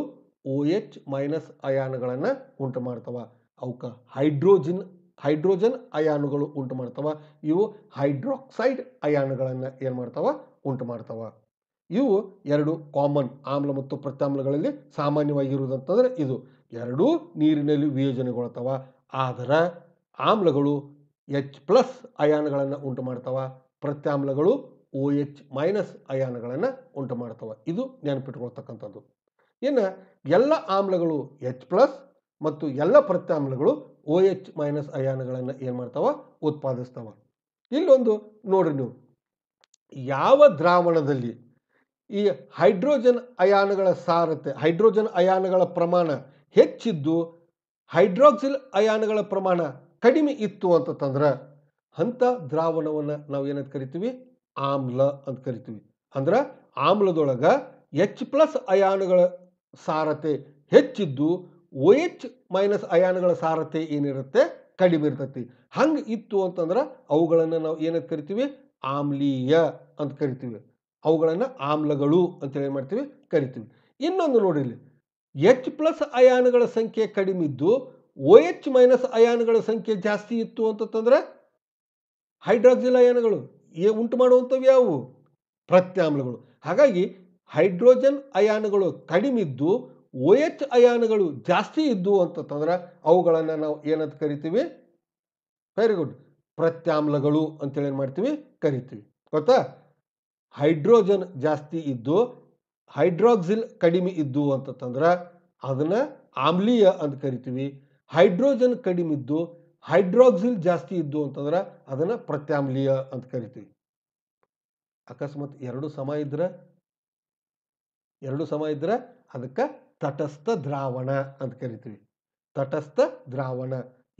ಓ ಎಚ್ ಮೈನಸ್ ಅಯಾನುಗಳನ್ನು ಉಂಟು ಮಾಡ್ತವೆ ಅವಕ್ಕೆ ಹೈಡ್ರೋಜನ್ ಹೈಡ್ರೋಜನ್ ಅಯಾನುಗಳು ಉಂಟು ಮಾಡ್ತವೆ ಇವು ಹೈಡ್ರಾಕ್ಸೈಡ್ ಅಯಾನುಗಳನ್ನು ಏನು ಮಾಡ್ತವೆ ಉಂಟು ಮಾಡ್ತವೆ ಇವು ಎರಡು ಕಾಮನ್ ಆಮ್ಲ ಮತ್ತು ಪ್ರತ್ಯಾಮ್ಲಗಳಲ್ಲಿ ಸಾಮಾನ್ಯವಾಗಿರುವುದಂತಂದರೆ ಇದು ಎರಡೂ ನೀರಿನಲ್ಲಿ ವಿಯೋಜನೆಗೊಳ್ತವೆ ಆದರೆ ಆಮ್ಲಗಳು ಎಚ್ ಪ್ಲಸ್ ಅಯಾನುಗಳನ್ನು ಉಂಟು ಮಾಡ್ತವೆ ಪ್ರತ್ಯಾಮ್ಲಗಳು ಓ ಎಚ್ ಮೈನಸ್ ಅಯಾನುಗಳನ್ನು ಉಂಟು ಮಾಡ್ತವೆ ಇದು ನೆನಪಿಟ್ಕೊಳ್ತಕ್ಕಂಥದ್ದು ಇನ್ನು ಎಲ್ಲ ಆಮ್ಲಗಳು ಎಚ್ ಪ್ಲಸ್ ಮತ್ತು ಎಲ್ಲ ಪ್ರತ್ಯಾಮ್ಲಗಳು ಓ ಎಚ್ ಮೈನಸ್ ಅಯಾನಗಳನ್ನು ಏನು ಮಾಡ್ತಾವ ಉತ್ಪಾದಿಸ್ತಾವ ಇಲ್ಲೊಂದು ನೋಡ್ರಿ ನೀವು ಯಾವ ದ್ರಾವಣದಲ್ಲಿ ಈ ಹೈಡ್ರೋಜನ್ ಅಯಾನಗಳ ಸಾರತೆ ಹೈಡ್ರೋಜನ್ ಅಯಾನಗಳ ಪ್ರಮಾಣ ಹೆಚ್ಚಿದ್ದು ಹೈಡ್ರಾಕ್ಸಿಲ್ ಅಯಾನಗಳ ಪ್ರಮಾಣ ಕಡಿಮೆ ಇತ್ತು ಅಂತಂದ್ರೆ ಅಂಥ ದ್ರಾವಣವನ್ನು ನಾವು ಏನಂತ ಕರಿತೀವಿ ಆಮ್ಲ ಅಂತ ಕರಿತೀವಿ ಅಂದ್ರೆ ಆಮ್ಲದೊಳಗೆ ಎಚ್ ಪ್ಲಸ್ ಅಯಾನುಗಳ ಸಾರತೆ ಹೆಚ್ಚಿದ್ದು ಓ ಎಚ್ ಮೈನಸ್ ಅಯಾನುಗಳ ಸಾರತೆ ಏನಿರುತ್ತೆ ಕಡಿಮೆ ಇರ್ತತಿ ಹಂಗೆ ಇತ್ತು ಅಂತಂದ್ರೆ ಅವುಗಳನ್ನು ನಾವು ಏನಂತ ಕರಿತೀವಿ ಆಮ್ಲೀಯ ಅಂತ ಕರಿತೀವಿ ಅವುಗಳನ್ನು ಆಮ್ಲಗಳು ಅಂತೇಳಿ ಏನು ಮಾಡ್ತೀವಿ ಕರಿತೀವಿ ಇನ್ನೊಂದು ನೋಡಿರಿ ಎಚ್ ಪ್ಲಸ್ ಅಯಾನುಗಳ ಸಂಖ್ಯೆ ಕಡಿಮೆ ಇದ್ದು ಓ ಎಚ್ ಮೈನಸ್ ಅಯಾನುಗಳ ಸಂಖ್ಯೆ ಜಾಸ್ತಿ ಇತ್ತು ಅಂತಂದ್ರೆ ಹೈಡ್ರಾಕ್ಸಿಲ್ ಅಯಾನುಗಳು ಏ ಉಂಟು ಮಾಡುವಂಥವು ಯಾವುವು ಪ್ರತ್ಯಾಮ್ಲಗಳು ಹಾಗಾಗಿ ಹೈಡ್ರೋಜನ್ ಅಯಾನುಗಳು ಕಡಿಮೆ ಒ ಎಚ್ ಅಯಾನುಗಳು ಜಾಸ್ತಿ ಇದ್ದು ಅಂತಂತಂದ್ರೆ ಅವುಗಳನ್ನು ನಾವು ಏನಂತ ಕರಿತೀವಿ ವೆರಿ ಗುಡ್ ಪ್ರತ್ಯಾಮ್ಲಗಳು ಅಂತೇಳಿ ಏನು ಮಾಡ್ತೀವಿ ಕರಿತೀವಿ ಗೊತ್ತಾ ಹೈಡ್ರೋಜನ್ ಜಾಸ್ತಿ ಇದ್ದು ಹೈಡ್ರಾಕ್ಸಿಲ್ ಕಡಿಮೆ ಇದ್ದು ಅಂತಂತಂದ್ರೆ ಅದನ್ನು ಆಮ್ಲೀಯ ಅಂತ ಕರಿತೀವಿ ಹೈಡ್ರೋಜನ್ ಕಡಿಮೆ ಇದ್ದು ಹೈಡ್ರಾಕ್ಸಿಲ್ ಜಾಸ್ತಿ ಇದ್ದು ಅಂತಂದ್ರೆ ಅದನ್ನು ಪ್ರತ್ಯಾಮ್ಲೀಯ ಅಂತ ಕರಿತೀವಿ ಅಕಸ್ಮಾತ್ ಎರಡು ಸಮ ಇದ್ರೆ ಎರಡು ಸಮ ಇದ್ರೆ ಅದಕ್ಕೆ ತಟಸ್ಥ ದ್ರಾವಣ ಅಂತ ಕರಿತೀವಿ ತಟಸ್ಥ ದ್ರಾವಣ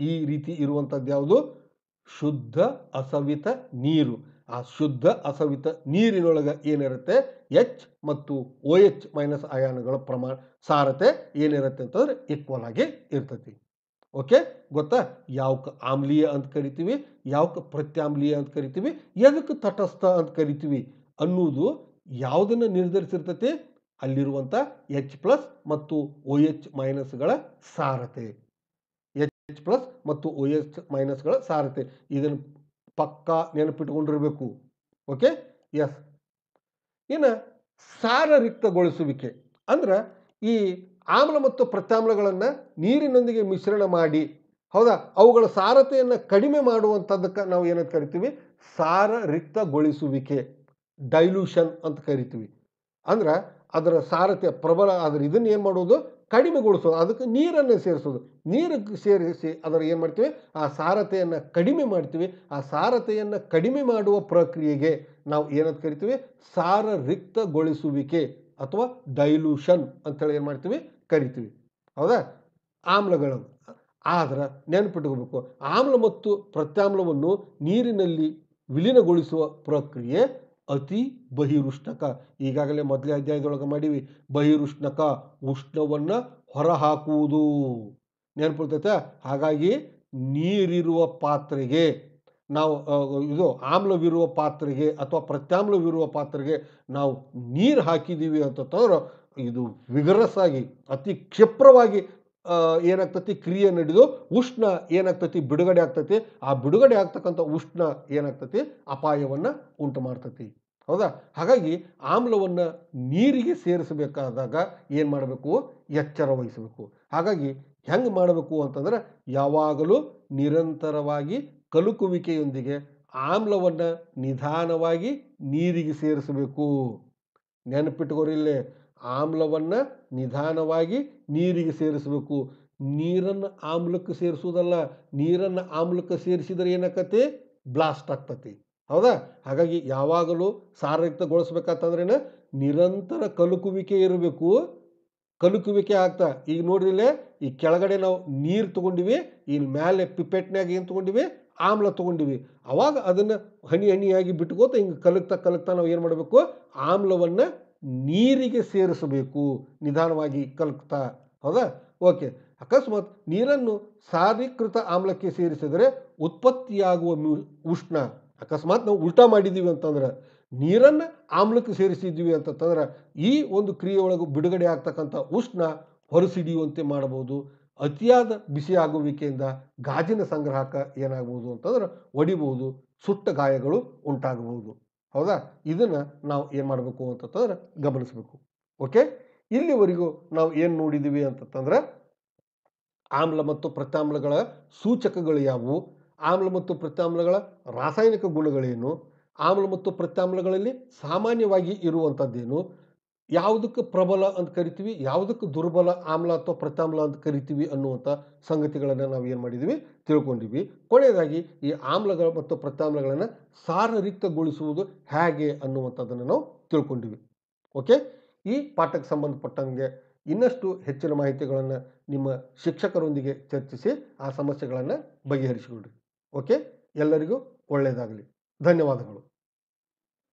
ಈ ರೀತಿ ಇರುವಂಥದ್ದು ಯಾವುದು ಶುದ್ಧ ಅಸವಿತ ನೀರು ಆ ಶುದ್ಧ ಅಸವಿತ ನೀರಿನೊಳಗೆ ಏನಿರುತ್ತೆ ಎಚ್ ಮತ್ತು ಓ ಎಚ್ ಮೈನಸ್ ಆಯಾನಗಳ ಪ್ರಮಾಣ ಸಾರತೆ ಏನಿರುತ್ತೆ ಅಂತಂದ್ರೆ ಈಕ್ವಲ್ ಆಗಿ ಇರ್ತತಿ ಓಕೆ ಗೊತ್ತಾ ಯಾವಕ್ಕೆ ಆಮ್ಲೀಯ ಅಂತ ಕರಿತೀವಿ ಯಾವಕ್ಕೆ ಪ್ರತ್ಯಾಮ್ಲೀಯ ಅಂತ ಕರಿತೀವಿ ಎದಕ್ಕೆ ತಟಸ್ಥ ಅಂತ ಕರಿತೀವಿ ಅನ್ನೋದು ಯಾವುದನ್ನು ನಿರ್ಧರಿಸಿರ್ತತಿ ಅಲ್ಲಿರುವಂಥ ಎಚ್ ಪ್ಲಸ್ ಮತ್ತು ಒ ಎಚ್ ಮೈನಸ್ಗಳ ಸಾರತೆ ಎಚ್ ಪ್ಲಸ್ ಮತ್ತು ಒ ಎಚ್ ಮೈನಸ್ಗಳ ಸಾರತೆ ಇದನ್ನು ಪಕ್ಕಾ ನೆನಪಿಟ್ಕೊಂಡಿರಬೇಕು ಓಕೆ ಎಸ್ ಇನ್ನು ಸಾರರಿಕ್ತಗೊಳಿಸುವಿಕೆ ಅಂದ್ರೆ ಈ ಆಮ್ಲ ಮತ್ತು ಪ್ರತ್ಯಾಮ್ಲಗಳನ್ನು ನೀರಿನೊಂದಿಗೆ ಮಿಶ್ರಣ ಮಾಡಿ ಹೌದಾ ಅವುಗಳ ಸಾರತೆಯನ್ನು ಕಡಿಮೆ ಮಾಡುವಂಥದ್ದಕ್ಕೆ ನಾವು ಏನಂತ ಕರಿತೀವಿ ಸಾರರಿಕ್ತಗೊಳಿಸುವಿಕೆ ಡೈಲ್ಯೂಷನ್ ಅಂತ ಕರಿತೀವಿ ಅಂದ್ರೆ ಅದರ ಸಾರಥ್ಯ ಪ್ರಬಲ ಆದರೆ ಇದನ್ನು ಏನು ಮಾಡೋದು ಕಡಿಮೆಗೊಳಿಸೋದು ಅದಕ್ಕೆ ನೀರನ್ನು ಸೇರಿಸೋದು ನೀರಿಗೆ ಸೇರಿಸಿ ಅದರ ಏನು ಮಾಡ್ತೀವಿ ಆ ಸಾರತೆಯನ್ನು ಕಡಿಮೆ ಮಾಡ್ತೀವಿ ಆ ಸಾರತೆಯನ್ನು ಕಡಿಮೆ ಮಾಡುವ ಪ್ರಕ್ರಿಯೆಗೆ ನಾವು ಏನಂತ ಕರಿತೀವಿ ಸಾರರಿಕ್ತಗೊಳಿಸುವಿಕೆ ಅಥವಾ ಡೈಲ್ಯೂಷನ್ ಅಂಥೇಳಿ ಏನು ಮಾಡ್ತೀವಿ ಕರಿತೀವಿ ಹೌದಾ ಆಮ್ಲಗಳು ಆದ್ರೆ ನೆನಪಿಟ್ಕೋಬೇಕು ಆಮ್ಲ ಮತ್ತು ಪ್ರತ್ಯಾಮ್ಲವನ್ನು ನೀರಿನಲ್ಲಿ ವಿಲೀನಗೊಳಿಸುವ ಪ್ರಕ್ರಿಯೆ ಅತಿ ಬಹಿರುಷ್ಣಕ ಈಗಾಗಲೇ ಮೊದಲೇ ಅಧ್ಯಾಯದೊಳಗೆ ಮಾಡೀವಿ ಬಹಿರುಷ್ಣಕ ಉಷ್ಣವನ್ನು ಹೊರಹಾಕುವುದು ನೆನಪಿರ್ತೈತೆ ಹಾಗಾಗಿ ನೀರಿರುವ ಪಾತ್ರೆಗೆ ನಾವು ಇದು ಆಮ್ಲವಿರುವ ಪಾತ್ರೆಗೆ ಅಥವಾ ಪ್ರತ್ಯಾಮ್ಲವಿರುವ ಪಾತ್ರೆಗೆ ನಾವು ನೀರು ಹಾಕಿದ್ದೀವಿ ಅಂತಂದ್ರೆ ಇದು ವಿಗರಸಾಗಿ ಅತಿ ಕ್ಷಿಪ್ರವಾಗಿ ಏನಾಗ್ತತಿ ಕ್ರಿಯೆ ನಡೆದು ಉಷ್ಣ ಏನಾಗ್ತತಿ ಬಿಡುಗಡೆ ಆಗ್ತತಿ ಆ ಬಿಡುಗಡೆ ಆಗ್ತಕ್ಕಂಥ ಉಷ್ಣ ಏನಾಗ್ತತಿ ಅಪಾಯವನ್ನು ಉಂಟು ಮಾಡ್ತತಿ ಹೌದಾ ಹಾಗಾಗಿ ಆಮ್ಲವನ್ನು ನೀರಿಗೆ ಸೇರಿಸಬೇಕಾದಾಗ ಏನು ಮಾಡಬೇಕು ಎಚ್ಚರ ವಹಿಸಬೇಕು ಹಾಗಾಗಿ ಹೆಂಗೆ ಮಾಡಬೇಕು ಅಂತಂದ್ರೆ ಯಾವಾಗಲೂ ನಿರಂತರವಾಗಿ ಕಲುಕುವಿಕೆಯೊಂದಿಗೆ ಆಮ್ಲವನ್ನು ನಿಧಾನವಾಗಿ ನೀರಿಗೆ ಸೇರಿಸಬೇಕು ನೆನಪಿಟ್ಕೊರಿಲ್ಲೇ ಆಮ್ಲವನ್ನು ನಿಧಾನವಾಗಿ ನೀರಿಗೆ ಸೇರಿಸಬೇಕು ನೀರನ್ನು ಆಮ್ಲಕ್ಕೆ ಸೇರಿಸುವುದಲ್ಲ ನೀರನ್ನು ಆಮ್ಲಕ್ಕೆ ಸೇರಿಸಿದರೆ ಏನಕ್ಕತಿ ಬ್ಲಾಸ್ಟ್ ಆಗ್ತತಿ ಹೌದಾ ಹಾಗಾಗಿ ಯಾವಾಗಲೂ ಸಾರಯುಕ್ತಗೊಳಿಸ್ಬೇಕಂತಂದ್ರೇನು ನಿರಂತರ ಕಲುಕುವಿಕೆ ಇರಬೇಕು ಕಲುಕುವಿಕೆ ಆಗ್ತಾ ಈಗ ನೋಡ್ರಿಲ್ಲೇ ಈ ಕೆಳಗಡೆ ನಾವು ನೀರು ತೊಗೊಂಡಿವಿ ಇಲ್ಲಿ ಮೇಲೆ ಪಿಪೆಟ್ನಾಗ ಏನು ತೊಗೊಂಡಿವಿ ಆಮ್ಲ ತೊಗೊಂಡಿವಿ ಅವಾಗ ಅದನ್ನು ಹನಿ ಹನಿಯಾಗಿ ಬಿಟ್ಕೋತ ಹಿಂಗೆ ಕಲುಕ್ತಾ ಕಲಕ್ತಾ ನಾವು ಏನು ಮಾಡಬೇಕು ಆಮ್ಲವನ್ನು ನೀರಿಗೆ ಸೇರಿಸಬೇಕು ನಿಧಾನವಾಗಿ ಕಲಕ್ತಾ ಹೌದಾ ಓಕೆ ಅಕಸ್ಮಾತ್ ನೀರನ್ನು ಸಾರೀಕೃತ ಆಮ್ಲಕ್ಕೆ ಸೇರಿಸಿದರೆ ಉತ್ಪತ್ತಿಯಾಗುವ ಉಷ್ಣ ಅಕಸ್ಮಾತ್ ನಾವು ಉಲ್ಟಾ ಮಾಡಿದ್ದೀವಿ ಅಂತಂದ್ರೆ ನೀರನ್ನು ಆಮ್ಲಕ್ಕೆ ಸೇರಿಸಿದ್ದೀವಿ ಅಂತಂದ್ರೆ ಈ ಒಂದು ಕ್ರಿಯೆಯೊಳಗೆ ಬಿಡುಗಡೆ ಆಗ್ತಕ್ಕಂಥ ಉಷ್ಣ ಹೊರಸಿಡಿಯುವಂತೆ ಮಾಡಬಹುದು ಅತಿಯಾದ ಬಿಸಿಯಾಗುವಿಕೆಯಿಂದ ಗಾಜಿನ ಸಂಗ್ರಹಕ ಏನಾಗ್ಬೋದು ಅಂತಂದ್ರೆ ಒಡಿಬಹುದು ಸುಟ್ಟ ಗಾಯಗಳು ಉಂಟಾಗಬಹುದು ಹೌದಾ ಇದನ್ನು ನಾವು ಏನು ಮಾಡಬೇಕು ಅಂತಂತಂದ್ರೆ ಗಮನಿಸಬೇಕು ಓಕೆ ಇಲ್ಲಿವರೆಗೂ ನಾವು ಏನು ನೋಡಿದ್ದೀವಿ ಅಂತಂತಂದ್ರೆ ಆಮ್ಲ ಮತ್ತು ಪ್ರತ್ಯಾಮ್ಲಗಳ ಸೂಚಕಗಳು ಯಾವುವು ಆಮ್ಲ ಮತ್ತು ಪ್ರತ್ಯಾಮ್ಲಗಳ ರಾಸಾಯನಿಕ ಗುಣಗಳೇನು ಆಮ್ಲ ಮತ್ತು ಪ್ರತ್ಯಾಮ್ಲಗಳಲ್ಲಿ ಸಾಮಾನ್ಯವಾಗಿ ಇರುವಂಥದ್ದೇನು ಯಾವುದಕ್ಕೆ ಪ್ರಬಲ ಅಂತ ಕರಿತೀವಿ ಯಾವುದಕ್ಕೆ ದುರ್ಬಲ ಆಮ್ಲ ಅಥವಾ ಪ್ರತ್ಯಾಮ್ಲ ಅಂತ ಕರಿತೀವಿ ಅನ್ನುವಂಥ ಸಂಗತಿಗಳನ್ನು ನಾವು ಏನು ಮಾಡಿದ್ದೀವಿ ತಿಳ್ಕೊಂಡಿವಿ ಕೊನೆಯದಾಗಿ ಈ ಆಮ್ಲಗಳು ಮತ್ತು ಪ್ರತ್ಯಾಮ್ಲಗಳನ್ನು ಸಾರರಿಕ್ತಗೊಳಿಸುವುದು ಹೇಗೆ ಅನ್ನುವಂಥದ್ದನ್ನು ನಾವು ತಿಳ್ಕೊಂಡಿವಿ ಓಕೆ ಈ ಪಾಠಕ್ಕೆ ಸಂಬಂಧಪಟ್ಟಂಗೆ ಇನ್ನಷ್ಟು ಹೆಚ್ಚಿನ ಮಾಹಿತಿಗಳನ್ನು ನಿಮ್ಮ ಶಿಕ್ಷಕರೊಂದಿಗೆ ಚರ್ಚಿಸಿ ಆ ಸಮಸ್ಯೆಗಳನ್ನು ಬಗೆಹರಿಸಿಕೊಳ್ಳಿ ಓಕೆ ಎಲ್ಲರಿಗೂ ಒಳ್ಳೆಯದಾಗಲಿ ಧನ್ಯವಾದಗಳು